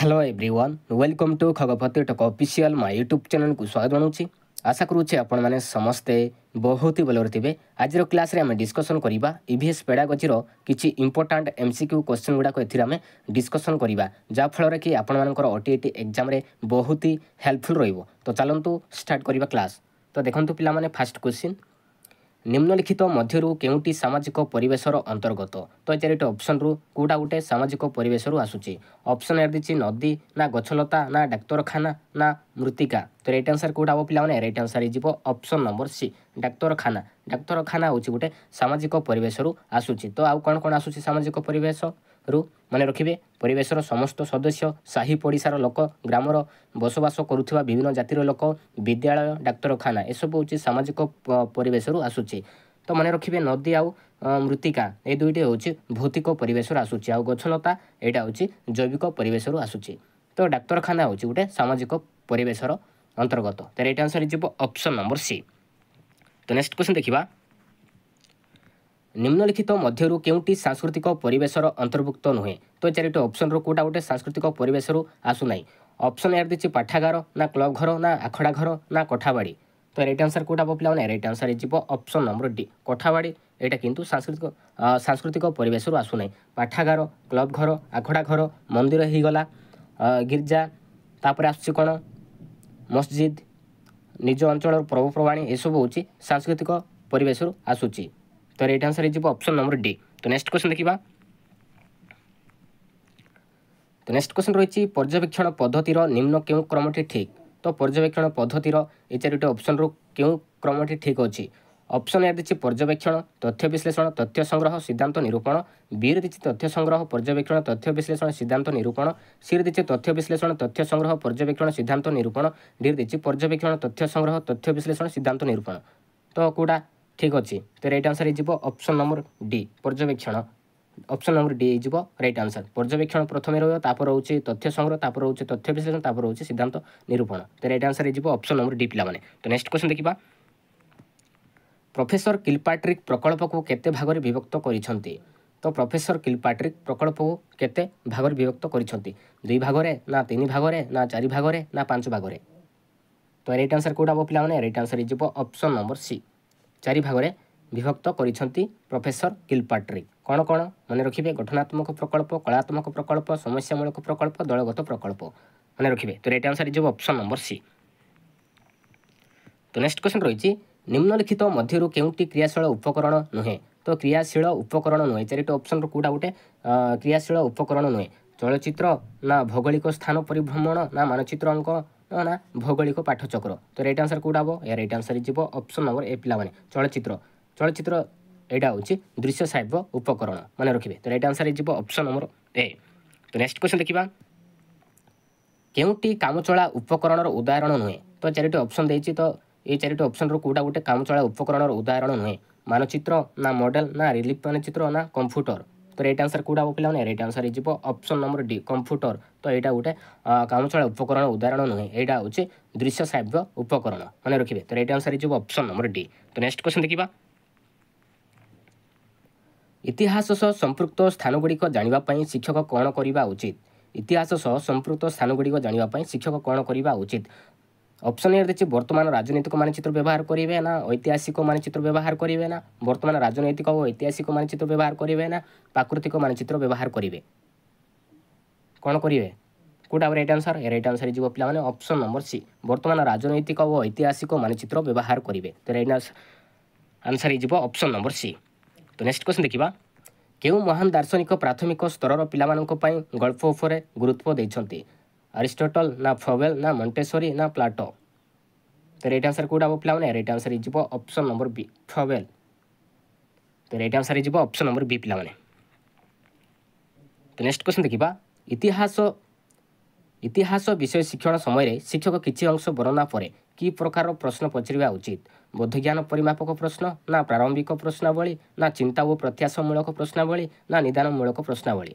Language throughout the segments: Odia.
hello everyone welcome to Khagapati talk official my YouTube ଚ୍ୟାନେଲ୍କୁ ସ୍ୱାଗତ ଜଣାଉଛି ଆଶା କରୁଛି ଆପଣମାନେ ସମସ୍ତେ ବହୁତ ହି ଭଲରେ ଥିବେ ଆଜିର କ୍ଲାସ୍ରେ ଆମେ ଡିସ୍କସନ୍ କରିବା ଇଭିଏସ୍ ପେଡ଼ାଗୋଜିର କିଛି important M C Q question ଗୁଡ଼ାକ ଏଥିରେ ଆମେ ଡିସ୍କସନ୍ କରିବା ଯାହାଫଳରେ କି ଆପଣମାନଙ୍କର ଓ ଟି ଇ ଟି ଏକ୍ଜାମ୍ରେ ବହୁତ ହି ହେଲ୍ପଫୁଲ୍ ରହିବ ତ ଚାଲନ୍ତୁ ଷ୍ଟାର୍ଟ କରିବା କ୍ଲାସ୍ ତ ଦେଖନ୍ତୁ ପିଲାମାନେ ଫାର୍ଷ୍ଟ କ୍ୱେଶ୍ଚିନ୍ ନିମ୍ନଲିଖିତ ମଧ୍ୟରୁ କେଉଁଟି ସାମାଜିକ ପରିବେଶର ଅନ୍ତର୍ଗତ ତ ଏ ଚାରିଟି ଅପ୍ସନ୍ରୁ କେଉଁଟା ଗୋଟେ ସାମାଜିକ ପରିବେଶରୁ ଆସୁଛି ଅପ୍ସନ୍ ଏଡ଼୍ ଦେଇଛି ନଦୀ ନା ଗଛଲତା ନା ଡାକ୍ତରଖାନା ନା ମୃତ୍ତିକା ତ ରାଇଟ୍ ଆନ୍ସର୍ କେଉଁଟା ହବ ପିଲାମାନେ ରାଇଟ୍ ଆନ୍ସର୍ ହେଇଯିବ ଅପ୍ସନ୍ ନମ୍ବର ସି ଡାକ୍ତରଖାନା ଡାକ୍ତରଖାନା ହେଉଛି ଗୋଟେ ସାମାଜିକ ପରିବେଶରୁ ଆସୁଛି ତ ଆଉ କ'ଣ କ'ଣ ଆସୁଛି ସାମାଜିକ ପରିବେଶ ରୁ ମନେ ରଖିବେ ପରିବେଶର ସମସ୍ତ ସଦସ୍ୟ ସାହି ପଡ଼ିଶାର ଲୋକ ଗ୍ରାମର ବସବାସ କରୁଥିବା ବିଭିନ୍ନ ଜାତିର ଲୋକ ବିଦ୍ୟାଳୟ ଡାକ୍ତରଖାନା ଏସବୁ ହେଉଛି ସାମାଜିକ ପରିବେଶରୁ ଆସୁଛି ତ ମନେ ରଖିବେ ନଦୀ ଆଉ ମୃତ୍ତିକା ଏ ଦୁଇଟି ହେଉଛି ଭୌତିକ ପରିବେଶରୁ ଆସୁଛି ଆଉ ଗଛଲତା ଏଇଟା ହେଉଛି ଜୈବିକ ପରିବେଶରୁ ଆସୁଛି ତ ଡାକ୍ତରଖାନା ହେଉଛି ଗୋଟେ ସାମାଜିକ ପରିବେଶର ଅନ୍ତର୍ଗତ ତ ଏଇଟା ଆନ୍ସର ହେଇଯିବ ଅପସନ୍ ନମ୍ବର ସି ତ ନେକ୍ସଟ କ୍ୱେଶ୍ଚନ୍ ଦେଖିବା ନିମ୍ନଲିଖିତ ମଧ୍ୟରୁ କେଉଁଟି ସାଂସ୍କୃତିକ ପରିବେଶର ଅନ୍ତର୍ଭୁକ୍ତ ନୁହେଁ ତ ଚାରିଟି ଅପସନ୍ରୁ କେଉଁଟା ଗୋଟେ ସାଂସ୍କୃତିକ ପରିବେଶରୁ ଆସୁନାହିଁ ଅପସନ୍ ଏହାର ଦେଇଛି ପାଠାଗାର ନା କ୍ଲବ୍ ଘର ନା ଆଖଡ଼ା ଘର ନା କୋଠାବାଡ଼ି ତ ରାଇଟ୍ ଆନ୍ସର୍ କେଉଁଟା ହେବ ପିଲାମାନେ ରାଇଟ୍ ଆନ୍ସର୍ ହେଇଯିବ ଅପସନ୍ ନମ୍ବର ଡି କୋଠାବାଡ଼ି ଏଇଟା କିନ୍ତୁ ସାଂସ୍କୃତିକ ସାଂସ୍କୃତିକ ପରିବେଶରୁ ଆସୁନାହିଁ ପାଠାଗାର କ୍ଲବ୍ ଘର ଆଖଡ଼ା ଘର ମନ୍ଦିର ହେଇଗଲା ଗିର୍ଜା ତାପରେ ଆସୁଛି କ'ଣ ମସଜିଦ୍ ନିଜ ଅଞ୍ଚଳର ପର୍ବପର୍ବାଣି ଏସବୁ ହେଉଛି ସାଂସ୍କୃତିକ ପରିବେଶରୁ ଆସୁଛି ତ ରାଇଟ୍ ଆନ୍ସର୍ ହେଇଯିବ ଅପସନ୍ ନମ୍ବର ଡି ତ ନେକ୍ସଟ କ୍ୱେଶ୍ଚନ୍ ଦେଖିବା ତ ନେକ୍ସଟ କ୍ୱେଶ୍ଚନ୍ ରହିଛି ପର୍ଯ୍ୟବେକ୍ଷଣ ପଦ୍ଧତିର ନିମ୍ନ କେଉଁ କ୍ରମଟି ଠିକ୍ ତ ପର୍ଯ୍ୟବେକ୍ଷଣ ପଦ୍ଧତିର ଏ ଚାରିଟି ଅପସନ୍ରୁ କେଉଁ କ୍ରମଟି ଠିକ୍ ଅଛି ଅପସନ୍ ଏ ଦେଇଛି ପର୍ଯ୍ୟବେକ୍ଷଣ ତଥ୍ୟ ବିଶ୍ଳେଷଣ ତଥ୍ୟ ସଂଗ୍ରହ ସିଦ୍ଧାନ୍ତ ନିରୂପଣ ବିରେ ଦେଇଛି ତଥ୍ୟ ସଂଗ୍ରହ ପର୍ଯ୍ୟବେକ୍ଷଣ ତଥ୍ୟ ବିଶ୍ଳେଷଣ ସିଦ୍ଧାନ୍ତ ନିରୂପଣ ସିରେ ଦେଇଛି ତଥ୍ୟ ବିଶ୍ଳେଷଣ ତଥ୍ୟ ସଂଗ୍ରହ ପର୍ଯ୍ୟବେକ୍ଷଣ ସିଦ୍ଧାନ୍ତ ନିରୂପଣ ଡିରେ ଦେଇଛି ପର୍ଯ୍ୟବେକ୍ଷଣ ତଥ୍ୟ ସଂଗ୍ରହ ତଥ୍ୟ ବିଶ୍ଳେଷଣ ସିଦ୍ଧାନ୍ତ ନିରୂପଣ ତ କେଉଁଟା ঠিক ଅଛି ତ ରାଇଟ୍ ଆନ୍ସର ହେଇଯିବ ଅପସନ୍ ନମ୍ବର ଡି ପର୍ଯ୍ୟବେକ୍ଷଣ অপশন নম্বর ডি হয়ে রাইট আনসার পর্যবেক্ষণ প্রথমে রহব তাপর রয়েছে তথ্য সংগ্রহ তাপর রয়েছে তথ্য বিশ্লেষণ তাপর রয়েছে সিদ্ধান্ত নিরূপণ তো রাইট আনসার হয়ে অপশন নম্বর ডি পিলা মানে তো নেক্সট কোশ্চেন দেখা প্রফেসর কিলপাট্রিক প্রকল্পক কেতে ভাগরে বিভক্ত করেছেন তো প্রফেসর কিলপাট্রিক প্রকল্পক কেতে ভাগরে বিভক্ত করেছেন দুই ভাগরে না তিন ভাগরে না চারি ভাগরে না পাঁচ ভাগরে তো রাইট আনসার কোটা হব পিলা মানে রাইট আনসার হয়ে অপশন নম্বর সি ଚାରି ଭାଗରେ ବିଭକ୍ତ କରିଛନ୍ତି ପ୍ରଫେସର ଗିଲ୍ପାଟ୍ରି କ'ଣ କ'ଣ ମନେ ରଖିବେ ଗଠନାତ୍ମକ ପ୍ରକଳ୍ପ କଳାତ୍ମକ ପ୍ରକଳ୍ପ ସମସ୍ୟାମୂଳକ ପ୍ରକଳ୍ପ ଦଳଗତ ପ୍ରକଳ୍ପ ମନେ ରଖିବେ ତ ରାଇଟ୍ ଆନ୍ସର ହେଇଯିବ ଅପସନ୍ ନମ୍ବର ସି ତ ନେକ୍ସଟ କ୍ୱେଶ୍ଚନ୍ ରହିଛି ନିମ୍ନଲିଖିତ ମଧ୍ୟରୁ କେଉଁଟି କ୍ରିୟାଶୀଳ ଉପକରଣ ନୁହେଁ ତ କ୍ରିୟାଶୀଳ ଉପକରଣ ନୁହେଁ ଚାରିଟା ଅପସନ୍ରୁ କେଉଁଟା ଗୋଟେ କ୍ରିୟାଶୀଳ ଉପକରଣ ନୁହେଁ ଚଳଚ୍ଚିତ୍ର ନା ଭୌଗୋଳିକ ସ୍ଥାନ ପରିଭ୍ରମଣ ନା ମାନଚିତ୍ର ଅଙ୍କ ମୋ ନାଁ ଭୌଗୋଳିକ ପାଠଚକ୍ର ତ ରେଟ୍ ଆନ୍ସର୍ କେଉଁଟା ହେବ ଏହା ରେଟ୍ ଆନ୍ସର୍ ହେଇଯିବ ଅପ୍ସନ୍ ନମ୍ବର ଏ ପିଲାମାନେ ଚଳଚ୍ଚିତ୍ର ଚଳଚ୍ଚିତ୍ର ଏଇଟା ହେଉଛି ଦୃଶ୍ୟ ସାହିବ ଉପକରଣ ମନେ ରଖିବେ ତ ରେଟ୍ ଆନ୍ସର୍ ହେଇଯିବ ଅପ୍ସନ୍ ନମ୍ବର ଏ ତ ନେକ୍ସଟ କ୍ୱେଶ୍ଚନ୍ ଦେଖିବା କେଉଁଟି କାମଚଳା ଉପକରଣର ଉଦାହରଣ ନୁହେଁ ତ ଚାରିଟି ଅପ୍ସନ୍ ଦେଇଛି ତ ଏଇ ଚାରିଟି ଅପ୍ସନ୍ରୁ କେଉଁଟା ଗୋଟେ କାମଚଳା ଉପକରଣର ଉଦାହରଣ ନୁହେଁ ମାନଚିତ୍ର ନା ମଡ଼େଲ ନା ରିଲିଫ୍ ମାନଚିତ୍ର ନା କମ୍ପ୍ୟୁଟର ତ ରାଇଟ୍ ଆନ୍ସର୍ କେଉଁଟା ପିଲାମାନେ ରାଇଟ୍ ଆନ୍ସର୍ ହେଇଯିବ ଅପସନ୍ ନମ୍ବର ଡି କମ୍ପ୍ୟୁଟର ତ ଏଇଟା ଗୋଟେ କାମଚଳ ଉପକରଣ ଉଦାହରଣ ନୁହେଁ ଏଇଟା ହେଉଛି ଦୃଶ୍ୟ ଶ୍ରାବ୍ୟ ଉପକରଣ ମାନେ ରଖିବେ ତ ରାଇଟ୍ ଆନ୍ସର୍ ହେଇଯିବ ଅପସନ୍ ନମ୍ବର ଡି ତ ନେକ୍ସଟ କ୍ୱେଶ୍ଚନ୍ ଦେଖିବା ଇତିହାସ ସହ ସମ୍ପୃକ୍ତ ସ୍ଥାନଗୁଡ଼ିକ ଜାଣିବା ପାଇଁ ଶିକ୍ଷକ କ'ଣ କରିବା ଉଚିତ ଇତିହାସ ସହ ସମ୍ପୃକ୍ତ ସ୍ଥାନଗୁଡ଼ିକ ଜାଣିବା ପାଇଁ ଶିକ୍ଷକ କ'ଣ କରିବା ଉଚିତ ଅପସନ୍ ଇଏରେ ଦେଖିଛି ବର୍ତ୍ତମାନ ରାଜନୈତିକ ମାନଚିତ୍ର ବ୍ୟବହାର କରିବେ ନା ଐତିହାସିକ ମାନଚିତ୍ର ବ୍ୟବହାର କରିବେ ନା ବର୍ତ୍ତମାନ ରାଜନୈତିକ ଓ ଐତିହାସିକ ମାନଚିତ୍ର ବ୍ୟବହାର କରିବେ ନା ପ୍ରାକୃତିକ ମାନଚିତ୍ର ବ୍ୟବହାର କରିବେ କ'ଣ କରିବେ କେଉଁଟା ରାଇଟ୍ ଆନ୍ସର୍ ଏ ରାଇଟ୍ ଆନ୍ସର୍ ଯିବ ପିଲାମାନେ ଅପସନ୍ ନମ୍ବର ସି ବର୍ତ୍ତମାନ ରାଜନୈତିକ ଓ ଐତିହାସିକ ମାନଚିତ୍ର ବ୍ୟବହାର କରିବେ ତ ରାଇଟ୍ ଆନ୍ସର୍ ହେଇଯିବ ଅପସନ୍ ନମ୍ବର ସି ତ ନେକ୍ସଟ କ୍ୱେଶ୍ଚନ୍ ଦେଖିବା କେଉଁ ମହାନ ଦାର୍ଶନିକ ପ୍ରାଥମିକ ସ୍ତରର ପିଲାମାନଙ୍କ ପାଇଁ ଗଳ୍ପ ଉପରେ ଗୁରୁତ୍ୱ ଦେଇଛନ୍ତି अरिस्टोटल ना फ्रोवेल ना मंटेसोरी ना प्लाटो तो रईट आंसर कौटा हम पाने रईट आंसर हो ऑप्शन नंबर बी फ्रोवेल तो रईट आंसर हो ऑप्शन नंबर बी पाने तो नेक्स्ट क्वेश्चन देखा इतिहास ଇତିହାସ ବିଷୟ ଶିକ୍ଷଣ ସମୟରେ ଶିକ୍ଷକ କିଛି ଅଂଶ ବର୍ଣ୍ଣନା ପରେ କି ପ୍ରକାରର ପ୍ରଶ୍ନ ପଚାରିବା ଉଚିତ ବୋଧଜ୍ଞାନ ପରିମାପକ ପ୍ରଶ୍ନ ନା ପ୍ରାରମ୍ଭିକ ପ୍ରଶ୍ନାବଳୀ ନା ଚିନ୍ତା ଓ ପ୍ରତ୍ୟାଶମୂଳକ ପ୍ରଶ୍ନାବଳୀ ନା ନିଦାନମୂଳକ ପ୍ରଶ୍ନାବଳୀ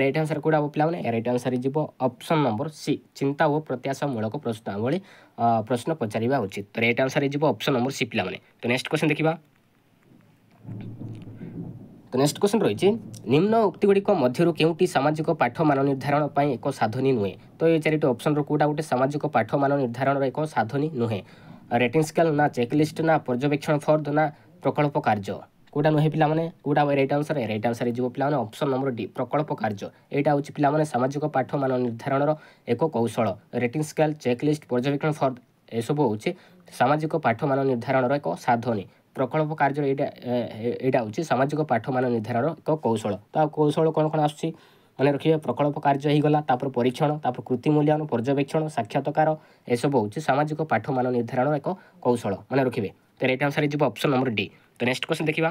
ರೈಟ್ କେଉଁଟା ಕೂಡ ପିଲାମାନେ ಪಿಲಾನೆ ರೈಟ್ ಆನ್ಸರ್ ಜೀವ ಅಪ್ಸನ್ ସି ଚିନ୍ତା ଓ ପ୍ରତ୍ୟାଶାମୂଳକ ପ୍ରଶ୍ନ ଭଳି ପ୍ରଶ୍ନ ପଚାରିବା ଉଚିତ ତ ರೈಟ್ ଆନ୍ସର୍ ହେଇଯିବ ଅପ୍ସନ୍ ନମ୍ବର ସି ପିଲାମାନେ ତ ନେକ୍ସଟ କ୍ୱେଶ୍ଚନ୍ ଦେଖିବା ତ ନେକ୍ସଟ କ୍ୱେଶ୍ଚନ୍ ରହିଛି ନିମ୍ନ ଉକ୍ତିଗୁଡ଼ିକ ମଧ୍ୟରୁ କେଉଁଟି ସାମାଜିକ ପାଠ ମାନ ନିର୍ଦ୍ଧାରଣ ପାଇଁ ଏକ ସାଧନୀ ନୁହେଁ ତ ଏ ଚାରିଟି ଅପ୍ସନ୍ର କେଉଁଟା ଗୋଟେ ସାମାଜିକ ପାଠ ମାନ ନିର୍ଦ୍ଧାରଣର ଏକ ସାଧନୀ ନୁହେଁ ରେଟିଂ ସ୍କେଲ୍ ନା ଚେକ୍ଲିଷ୍ଟ ନା ପର୍ଯ୍ୟବେକ୍ଷଣ ଫର୍ଦ ନା ପ୍ରକଳ୍ପ କାର୍ଯ୍ୟ কোটা নুহে পিলামানে কোটা রাইট আনসার রাইট আনসার হয়ে যাব পিলামানে অপশন নম্বর ডি প্রকল্প কার্য এইটা হচ্ছে পিলামানে সামাজিক পাঠ মান নির্ধারণর এক কৌশল রেটিং স্কেল চেকলিস্ট পর্যবেক্ষণ ফর্ম এসব হচ্ছে সামাজিক পাঠ মান নির্ধারণর এক সাধনী প্রকল্প কার্যর এইটা এইটা হচ্ছে সামাজিক পাঠ মান নির্ধারণর এক কৌশল তো কৌশল কোণ কোণ আসছে মনে রাখবে প্রকল্প কার্য হয়েগলা তাপরে পরীক্ষণ তাপরে কৃতি মূল্যায়ন পর্যবেক্ষণ সাক্ষাৎকার এসব হচ্ছে সামাজিক পাঠ মান নির্ধারণর এক কৌশল মনে রাখবে ତ ରାଇଟ୍ ଆନ୍ସର୍ ହେଇଯିବ ଅପସନ୍ ନମ୍ବର ଡି ତ ନେକ୍ସଟ କ୍ୱେଶ୍ଚନ୍ ଦେଖିବା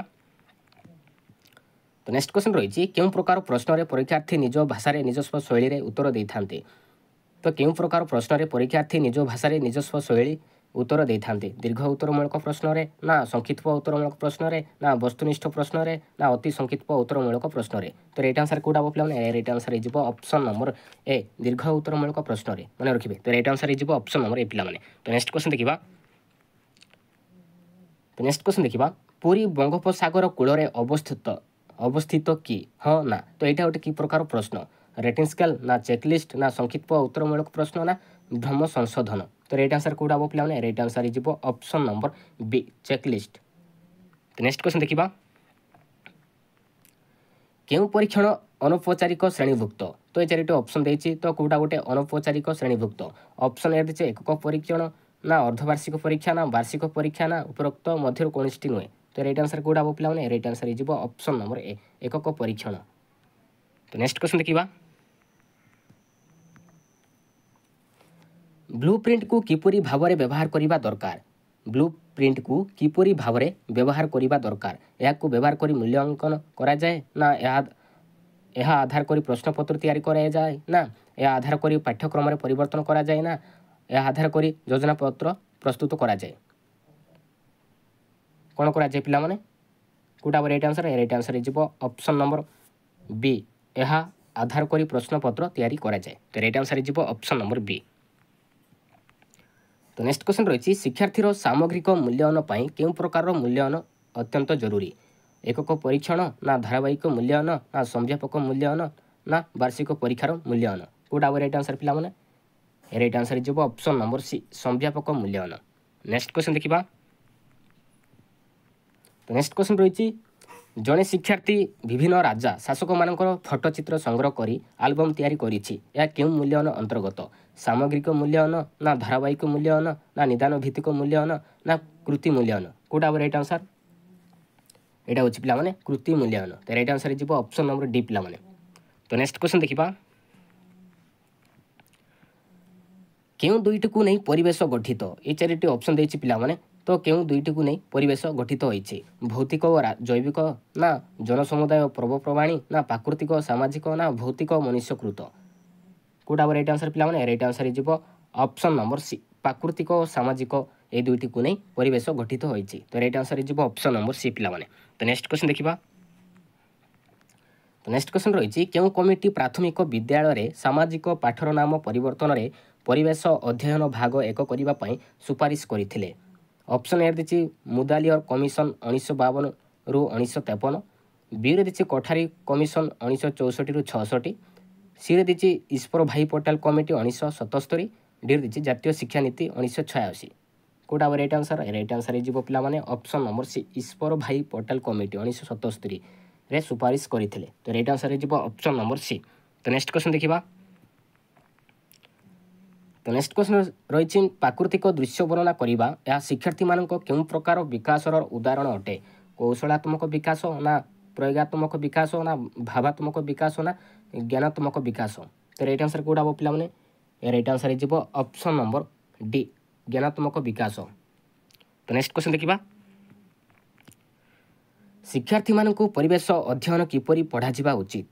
ତ ନେକ୍ସଟ କ୍ୱେଶ୍ଚନ୍ ରହିଛି କେଉଁ ପ୍ରକାର ପ୍ରଶ୍ନରେ ପରୀକ୍ଷାର୍ଥୀ ନିଜ ଭାଷାରେ ନିଜସ୍ୱ ଶୈଳୀରେ ଉତ୍ତର ଦେଇଥାନ୍ତି ତ କେଉଁ ପ୍ରକାର ପ୍ରଶ୍ନରେ ପରୀକ୍ଷାର୍ଥୀ ନିଜ ଭାଷାରେ ନିଜସ୍ୱ ଶୈଳୀ ଉତ୍ତର ଦେଇଥାନ୍ତି ଦୀର୍ଘ ଉତ୍ତରମୂଳକ ପ୍ରଶ୍ନରେ ନା ସଂକ୍ଷିପ୍ତ ଉତ୍ତରମୂଳକ ପ୍ରଶ୍ନରେ ନା ବସ୍ତୁନିଷ୍ଠ ପ୍ରଶ୍ନରେ ନା ଅତି ସଂକ୍ଷିପ୍ତ ଉତ୍ତରମୂଳକ ପ୍ରଶ୍ନରେ ତ ରାଇଟ୍ ଆନ୍ସର୍ କେଉଁଟା ହେବ ପିଲାମାନେ ରାଇଟ୍ ଆନ୍ସର୍ ହେଇଯିବ ଅପସନ୍ ନମ୍ବର ଏ ଦୀର୍ଘ ଉତ୍ତରମୂଳକ ପ୍ରଶ୍ନରେ ମନେ ରଖିବେ ତ ରାଇଟ୍ ଆନ୍ସର୍ ହେଇଯିବ ଅପସନ୍ ନମ୍ବର ଏ ପିଲାମାନେ ତ ନେକ୍ସଟ କ୍ୱେଶ୍ଚନ୍ ଦେଖିବା ତ ନେକ୍ସଟ କ୍ୱେଶ୍ଚନ୍ ଦେଖିବା ପୁରୀ ବଙ୍ଗୋପସାଗର କୂଳରେ ଅବସ୍ଥିତ ଅବସ୍ଥିତ କି ହଁ ନା ତ ଏଇଟା ଗୋଟେ କି ପ୍ରକାର ପ୍ରଶ୍ନ ରେଟିଂ ସ୍କେଲ୍ ନା ଚେକଲିଷ୍ଟ ନା ସଂକ୍ଷିପ୍ତ ଉତ୍ତରମୂଳକ ପ୍ରଶ୍ନ ନା ଭ୍ରମ ସଂଶୋଧନ ତ ରାଇଟ୍ ଆନ୍ସର୍ କେଉଁଟା ହେବ ପିଲାମାନେ ରାଇଟ୍ ଆନ୍ସର୍ ହେଇଯିବ ଅପସନ୍ ନମ୍ବର ବି ଚେକଲିଷ୍ଟ ତ ନେକ୍ସଟ କ୍ୱେଶ୍ଚନ୍ ଦେଖିବା କେଉଁ ପରୀକ୍ଷଣ ଅନୌପଚାରିକ ଶ୍ରେଣୀଭୁକ୍ତ ତ ଏ ଚାରିଟି ଅପସନ୍ ଦେଇଛି ତ କେଉଁଟା ଗୋଟେ ଅନୌପଚାରିକ ଶ୍ରେଣୀଭୁକ୍ତ ଅପସନ୍ ଏ ଦେଇଛି ଏକକ ପରୀକ୍ଷଣ ନା ଅର୍ଦ୍ଧବାର୍ଷିକ ପରୀକ୍ଷା ନା ବାର୍ଷିକ ପରୀକ୍ଷା ନା ଉପରୋକ୍ତ ମଧ୍ୟରୁ କୌଣସିଟି ନୁହେଁ ତ ରାଇଟ୍ ଆନ୍ସର୍ କେଉଁଟା ହେବ ପିଲାମାନେ ରାଇଟ୍ ଆନ୍ସର୍ ହେଇଯିବ ଅପସନ୍ ନମ୍ବର ଏ ଏକକ ପରୀକ୍ଷଣ ତ ନେକ୍ସଟ କ୍ୱେଶ୍ଚନ୍ ଦେଖିବା ବ୍ଲୁ ପ୍ରିଣ୍ଟକୁ କିପରି ଭାବରେ ବ୍ୟବହାର କରିବା ଦରକାର ବ୍ଲୁ ପ୍ରିଣ୍ଟକୁ କିପରି ଭାବରେ ବ୍ୟବହାର କରିବା ଦରକାର ଏହାକୁ ବ୍ୟବହାର କରି ମୂଲ୍ୟାଙ୍କନ କରାଯାଏ ନା ଏହା ଏହା ଆଧାର କରି ପ୍ରଶ୍ନପତ୍ର ତିଆରି କରାଯାଏ ନା ଏହା ଆଧାର କରି ପାଠ୍ୟକ୍ରମରେ ପରିବର୍ତ୍ତନ କରାଯାଏ ନା ଏହା ଆଧାର କରି ଯୋଜନା ପତ୍ର ପ୍ରସ୍ତୁତ କରାଯାଏ କ'ଣ କରାଯାଏ ପିଲାମାନେ କେଉଁଟା ରାଇଟ୍ ଆନ୍ସର୍ ରାଇଟ୍ ଆନ୍ସର ହେଇଯିବ ଅପସନ୍ ନମ୍ବର ବି ଏହା ଆଧାର କରି ପ୍ରଶ୍ନପତ୍ର ତିଆରି କରାଯାଏ ତ ରାଇଟ୍ ଆନ୍ସର ହେଇଯିବ ଅପସନ୍ ନମ୍ବର ବି ତ ନେକ୍ସଟ କ୍ୱେଶ୍ଚନ୍ ରହିଛି ଶିକ୍ଷାର୍ଥୀର ସାମଗ୍ରିକ ମୂଲ୍ୟାୟନ ପାଇଁ କେଉଁ ପ୍ରକାରର ମୂଲ୍ୟାୟନ ଅତ୍ୟନ୍ତ ଜରୁରୀ ଏକକ ପରୀକ୍ଷଣ ନା ଧାରାବାହିକ ମୂଲ୍ୟାୟନ ନା ସଂଜ୍ଞାପକ ମୂଲ୍ୟାୟନ ନା ବାର୍ଷିକ ପରୀକ୍ଷାର ମୂଲ୍ୟାୟନ କେଉଁଟା ରାଇଟ୍ ଆନ୍ସର ପିଲାମାନେ রাইট আনসার ହେଇଯିବ ଅପସନ୍ ନମ୍ବର ସି ସମ୍ଭାବ୍ୟକ ମୂଲ୍ୟାୟନ ନେକ୍ସଟ କ୍ୱେଶ୍ଚନ୍ ଦେଖିବା ତ ନେକ୍ସଟ କ୍ୱେଶ୍ଚନ୍ ରହିଛି ଜଣେ ଶିକ୍ଷାର୍ଥୀ ବିଭିନ୍ନ ରାଜା ଶାସକମାନଙ୍କର ଫଟୋଚିତ୍ର ସଂଗ୍ରହ କରି ଆଲବମ୍ ତିଆରି କରିଛି ଏହା କେଉଁ ମୂଲ୍ୟାୟନ ଅନ୍ତର୍ଗତ ସାମଗ୍ରିକ ମୂଲ୍ୟାୟନ ନା ଧାରାବାହିକ ମୂଲ୍ୟାୟନ ନା ନିଦାନ ଭିତ୍ତିକ ମୂଲ୍ୟାୟନ ନା କୃତି ମୂଲ୍ୟାୟନ କେଉଁଟା ହେବ ରାଇଟ୍ ଆନ୍ସର୍ ଏଇଟା ହେଉଛି ପିଲାମାନେ କୃତି ମୂଲ୍ୟାୟନ ତ ରାଇଟ୍ ଆନ୍ସର୍ ହେଇଯିବ ଅପସନ୍ ନମ୍ବର ଡି ପିଲାମାନେ ତ ନେକ୍ସଟ କ୍ୱେଶ୍ଚନ୍ ଦେଖିବା କେଉଁ ଦୁଇଟିକୁ ନେଇ ପରିବେଶ ଗଠିତ ଏ ଚାରିଟି ଅପସନ୍ ଦେଇଛି ପିଲାମାନେ ତ କେଉଁ ଦୁଇଟିକୁ ନେଇ ପରିବେଶ ଗଠିତ ହୋଇଛି ଭୌତିକ ଓ ଜୈବିକ ନା ଜନସମୁଦାୟ ପର୍ବପ୍ରବାଣୀ ନା ପ୍ରାକୃତିକ ସାମାଜିକ ନା ଭୌତିକ ମନୁଷ୍ୟକୃତ କେଉଁଟା ରାଇଟ୍ ଆନ୍ସର୍ ପିଲାମାନେ ରାଇଟ୍ ଆନ୍ସର୍ ହେଇଯିବ ଅପସନ୍ ନମ୍ବର ସି ପ୍ରାକୃତିକ ଓ ସାମାଜିକ ଏ ଦୁଇଟିକୁ ନେଇ ପରିବେଶ ଗଠିତ ହୋଇଛି ତ ରାଇଟ୍ ଆନ୍ସର୍ ହେଇଯିବ ଅପସନ୍ ନମ୍ବର ସି ପିଲାମାନେ ତ ନେକ୍ସଟ କ୍ୱେଶ୍ଚନ୍ ଦେଖିବା ନେକ୍ସଟ କ୍ୱେଶ୍ଚନ୍ ରହିଛି କେଉଁ କମିଟି ପ୍ରାଥମିକ ବିଦ୍ୟାଳୟରେ ସାମାଜିକ ପାଠର ନାମ ପରିବର୍ତ୍ତନରେ ପରିବେଶ ଅଧ୍ୟୟନ ଭାଗ ଏକ କରିବା ପାଇଁ ସୁପାରିଶ କରିଥିଲେ ଅପସନ୍ ଏ ଦେଇଛି ମୁଦାଲିୟର କମିଶନ ଉଣେଇଶହ ବାବନରୁ ଉଣେଇଶହ ତେପନ ବିରେ ଦେଇଛି କୋଠାରୀ କମିଶନ ଉଣେଇଶହ ଚଉଷଠିରୁ ଛଅଷଠି ସିରେ ଦେଇଛି ଈଶ୍ୱର ଭାଇ ପୋର୍ଟାଲ କମିଟି ଉଣେଇଶହ ସତସ୍ତରୀ ଡିରେ ଦେଇଛି ଜାତୀୟ ଶିକ୍ଷାନୀତି ଉଣେଇଶହ ଛୟାଅଶୀ କେଉଁଟା ହେବ ରାଇଟ୍ ଆନ୍ସର୍ ରାଇଟ୍ ଆନ୍ସର୍ ହେଇଯିବ ପିଲାମାନେ ଅପସନ୍ ନମ୍ବର ସି ଈଶ୍ୱର ଭାଇ ପୋର୍ଟାଲ କମିଟି ଉଣେଇଶହ ସତସ୍ତରୀରେ ସୁପାରିଶ କରିଥିଲେ ତ ରାଇଟ୍ ଆନ୍ସର୍ ହେଇଯିବ ଅପସନ୍ ନମ୍ବର ସି ତ ନେକ୍ସଟ କ୍ୱେଶ୍ଚନ୍ ଦେଖିବା ନେକ୍ସଟ କ୍ୱେଶ୍ଚନ୍ ରହିଛି ପ୍ରାକୃତିକ ଦୃଶ୍ୟ ବର୍ଣ୍ଣନା କରିବା ଏହା ଶିକ୍ଷାର୍ଥୀମାନଙ୍କ କେଉଁ ପ୍ରକାର ବିକାଶର ଉଦାହରଣ ଅଟେ କୌଶଳାତ୍ମକ ବିକାଶ ନା ପ୍ରୟୋଗାତ୍ମକ ବିକାଶ ନା ଭାବାତ୍ମକ ବିକାଶ ନା ଜ୍ଞାନାତ୍ମକ ବିକାଶ ତ ରାଇଟ୍ ଆନ୍ସର କେଉଁଟା ହେବ ପିଲାମାନେ ରାଇଟ୍ ଆନ୍ସର ହେଇଯିବ ଅପସନ୍ ନମ୍ବର ଡି ଜ୍ଞାନାତ୍ମକ ବିକାଶ ତ ନେକ୍ସଟ କ୍ୱେଶ୍ଚନ୍ ଦେଖିବା ଶିକ୍ଷାର୍ଥୀମାନଙ୍କୁ ପରିବେଶ ଅଧ୍ୟୟନ କିପରି ପଢ଼ାଯିବା ଉଚିତ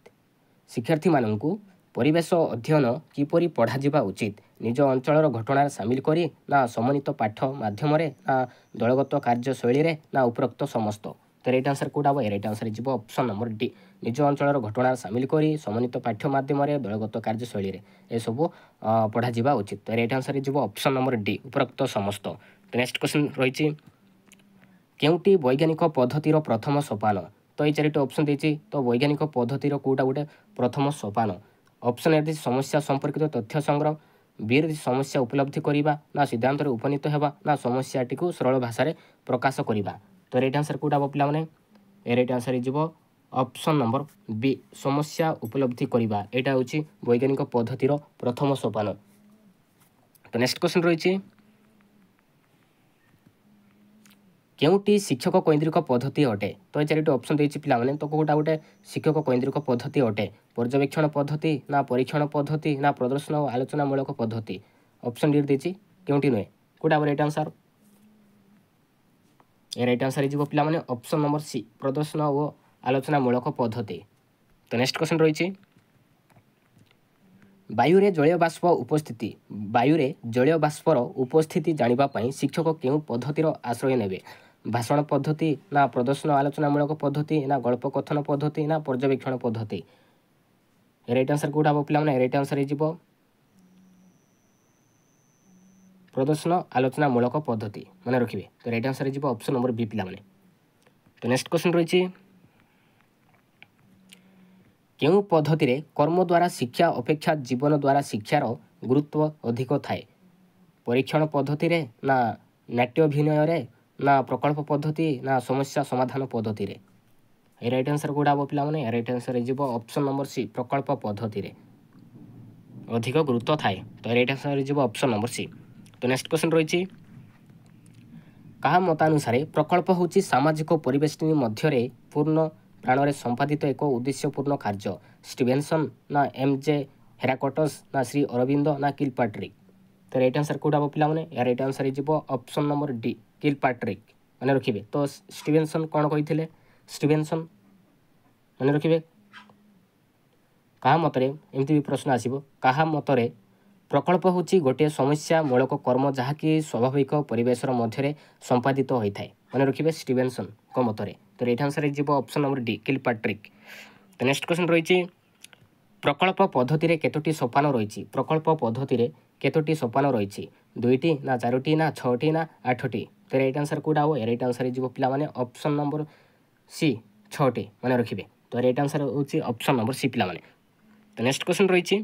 ଶିକ୍ଷାର୍ଥୀମାନଙ୍କୁ ପରିବେଶ ଅଧ୍ୟୟନ କିପରି ପଢ଼ାଯିବା ଉଚିତ ନିଜ ଅଞ୍ଚଳର ଘଟଣାରେ ସାମିଲ କରି ନା ସମନ୍ୱିତ ପାଠ ମାଧ୍ୟମରେ ନା ଦଳଗତ କାର୍ଯ୍ୟଶୈଳୀରେ ନା ଉପରୋକ୍ତ ସମସ୍ତ ତ ରେଟ୍ ଆନ୍ସର କେଉଁଟା ହେବ ଏ ରେଟ୍ ଆନ୍ସର୍ ଯିବ ଅପସନ୍ ନମ୍ବର ଡି ନିଜ ଅଞ୍ଚଳର ଘଟଣାରେ ସାମିଲ କରି ସମନ୍ୱିତ ପାଠ୍ୟ ମାଧ୍ୟମରେ ଦଳଗତ କାର୍ଯ୍ୟଶୈଳୀରେ ଏସବୁ ପଢ଼ାଯିବା ଉଚିତ ତ ରେଟ୍ ଆନ୍ସର୍ ଯିବ ଅପସନ୍ ନମ୍ବର ଡି ଉପରୋକ୍ତ ସମସ୍ତ ତ ନେକ୍ସଟ କ୍ୱେଶ୍ଚନ୍ ରହିଛି କେଉଁଟି ବୈଜ୍ଞାନିକ ପଦ୍ଧତିର ପ୍ରଥମ ସୋପାନ ତ ଏଇ ଚାରିଟା ଅପସନ୍ ଦେଇଛି ତ ବୈଜ୍ଞାନିକ ପଦ୍ଧତିର କେଉଁଟା ଗୋଟେ ପ୍ରଥମ ସୋପାନ ଅପ୍ସଲାଦି ସମସ୍ୟା ସମ୍ପର୍କିତ ତଥ୍ୟ ସଂଗ୍ରହ ବିରୋଧୀ ସମସ୍ୟା ଉପଲବ୍ଧି କରିବା ନା ସିଦ୍ଧାନ୍ତରେ ଉପନୀତ ହେବା ନା ସମସ୍ୟାଟିକୁ ସରଳ ଭାଷାରେ ପ୍ରକାଶ କରିବା ତ ରେଟ୍ ଆନ୍ସର୍ କେଉଁଟା ହେବ ପିଲାମାନେ ଏ ରେଟ୍ ଆନ୍ସର୍ ହେଇଯିବ ଅପ୍ସନ୍ ନମ୍ବର ବି ସମସ୍ୟା ଉପଲବ୍ଧି କରିବା ଏଇଟା ହେଉଛି ବୈଜ୍ଞାନିକ ପଦ୍ଧତିର ପ୍ରଥମ ସୋପାନ ତ ନେକ୍ସଟ କ୍ୱେଶ୍ଚନ୍ ରହିଛି କେଉଁଟି ଶିକ୍ଷକ କୈନ୍ଦ୍ରିକ ପଦ୍ଧତି ଅଟେ ତ ଏ ଚାରିଟି ଅପସନ୍ ଦେଇଛି ପିଲାମାନେ ତ କେଉଁଟା ଗୋଟେ ଶିକ୍ଷକ କୈନ୍ଦ୍ରିକ ପଦ୍ଧତି ଅଟେ ପର୍ଯ୍ୟବେକ୍ଷଣ ପଦ୍ଧତି ନା ପରୀକ୍ଷଣ ପଦ୍ଧତି ନା ପ୍ରଦର୍ଶନ ଓ ଆଲୋଚନାମୂଳକ ପଦ୍ଧତି ଅପସନ୍ ଡିରେ ଦେଇଛି କେଉଁଟି ନୁହେଁ କେଉଁଟା ଆମର ରାଇଟ୍ ଆନ୍ସର୍ ଏ ରାଇଟ୍ ଆନ୍ସର୍ ହେଇଯିବ ପିଲାମାନେ ଅପସନ୍ ନମ୍ବର ସି ପ୍ରଦର୍ଶନ ଓ ଆଲୋଚନାମୂଳକ ପଦ୍ଧତି ତ ନେକ୍ସଟ କ୍ୱେଶ୍ଚନ୍ ରହିଛି ବାୟୁରେ ଜଳୀୟ ବାଷ୍ପ ଉପସ୍ଥିତି ବାୟୁରେ ଜଳୀୟ ବାଷ୍ପର ଉପସ୍ଥିତି ଜାଣିବା ପାଇଁ ଶିକ୍ଷକ କେଉଁ ପଦ୍ଧତିର ଆଶ୍ରୟ ନେବେ ভাষণ পদ্ধতি না প্রদর্শন আলোচনামূলক পদ্ধতি না গল্প কথন পদ্ধতি না পর্যবেক্ষণ পদ্ধতি রাইট আনসার কোটা হব পিলামানে রাইট আনসার হয়ে যাব প্রদর্শন আলোচনামূলক পদ্ধতি মনে রাখবে তো রাইট আনসার হয়ে যাব অপশন নম্বর বি পিলামানে তো নেক্সট কোশ্চেন রয়েছে କେଉଁ ପଦ୍ଧତିରେ କର୍ମ ଦ୍ୱାରା ଶିକ୍ଷା ଅପେକ୍ଷା ଜୀବନ ଦ୍ୱାରା ଶିକ୍ଷାର ଗୁରୁତ୍ୱ ଅଧିକ ଥାଏ ପରୀକ୍ଷଣ ପଦ୍ଧତିରେ ନା ନାଟ୍ୟ ଅଭିନୟରେ ନା ପ୍ରକଳ୍ପ ପଦ୍ଧତି ନା ସମସ୍ୟା ସମାଧାନ ପଦ୍ଧତିରେ ଏ ରାଇଟ୍ ଆନ୍ସର୍ କେଉଁଟା ହବ ପିଲାମାନେ ଏ ରାଇଟ୍ ଆନ୍ସର୍ ହେଇଯିବ ଅପ୍ସନ୍ ନମ୍ବର ସି ପ୍ରକଳ୍ପ ପଦ୍ଧତିରେ ଅଧିକ ଗୁରୁତ୍ୱ ଥାଏ ତ ରାଇଟ୍ ଆନ୍ସର୍ ହେଇଯିବ ଅପ୍ସନ୍ ନମ୍ବର ସି ତ ନେକ୍ସଟ କ୍ୱେଶ୍ଚନ୍ ରହିଛି କାହା ମତାନୁସାରେ ପ୍ରକଳ୍ପ ହେଉଛି ସାମାଜିକ ପରିବେଷ୍ଟିନି ମଧ୍ୟରେ ପୂର୍ଣ୍ଣ ପ୍ରାଣରେ ସମ୍ପାଦିତ ଏକ ଉଦ୍ଦେଶ୍ୟପୂର୍ଣ୍ଣ କାର୍ଯ୍ୟ ଷ୍ଟିଭେନ୍ସନ୍ ନା ଏମ୍ ଜେ ହେରାକଟସ୍ ନା ଶ୍ରୀ ଅରବିନ୍ଦ ନା କିଲ୍ ପାଟ୍ରିକ୍ ତ ରାଇଟ୍ ଆନ୍ସର୍ କେଉଁଟା ହବ ପିଲାମାନେ ଏହା ରାଇଟ୍ ଆନ୍ସର୍ ହେଇଯିବ option number D Kilpatrick ମାନେ ରଖିବେ ତ ଷ୍ଟିଭେନସନ୍ କ'ଣ କହିଥିଲେ ଷ୍ଟିଭେନସନ୍ ମାନେ ରଖିବେ କାହା ମତରେ ଏମିତି ବି ପ୍ରଶ୍ନ ଆସିବ କାହା ମତରେ ପ୍ରକଳ୍ପ ହେଉଛି ଗୋଟିଏ ସମସ୍ୟାମୂଳକ କର୍ମ ଯାହାକି ସ୍ୱାଭାବିକ ପରିବେଶର ମଧ୍ୟରେ ସମ୍ପାଦିତ ହୋଇଥାଏ ମନେ ରଖିବେ ଷ୍ଟିଭେନସନ୍ଙ୍କ ମତରେ ତ ରେଟ୍ ଆନ୍ସର୍ ହେଇଯିବ option number D Kilpatrick ତ ନେକ୍ସଟ କ୍ୱେଶ୍ଚନ୍ ରହିଛି ପ୍ରକଳ୍ପ ପଦ୍ଧତିରେ କେତୋଟି ସୋପାନ ରହିଛି ପ୍ରକଳ୍ପ ପଦ୍ଧତିରେ କେତୋଟି ସୋପାନ ରହିଛି ଦୁଇଟି ନା ଚାରୋଟି ନା ଛଅଟି ନା ଆଠଟି ତ ରାଇଟ୍ ଆନ୍ସର୍ କେଉଁଟା ହବ ରାଇଟ୍ ଆନ୍ସର୍ ହେଇଯିବ ପିଲାମାନେ ଅପ୍ସନ୍ ନମ୍ବର ସି ଛଅଟି ମନେ ରଖିବେ ତ ରାଇଟ୍ ଆନ୍ସର୍ ହେଉଛି ଅପ୍ସନ୍ ନମ୍ବର ସି ପିଲାମାନେ ତ ନେକ୍ସଟ କ୍ୱେଶ୍ଚନ୍ ରହିଛି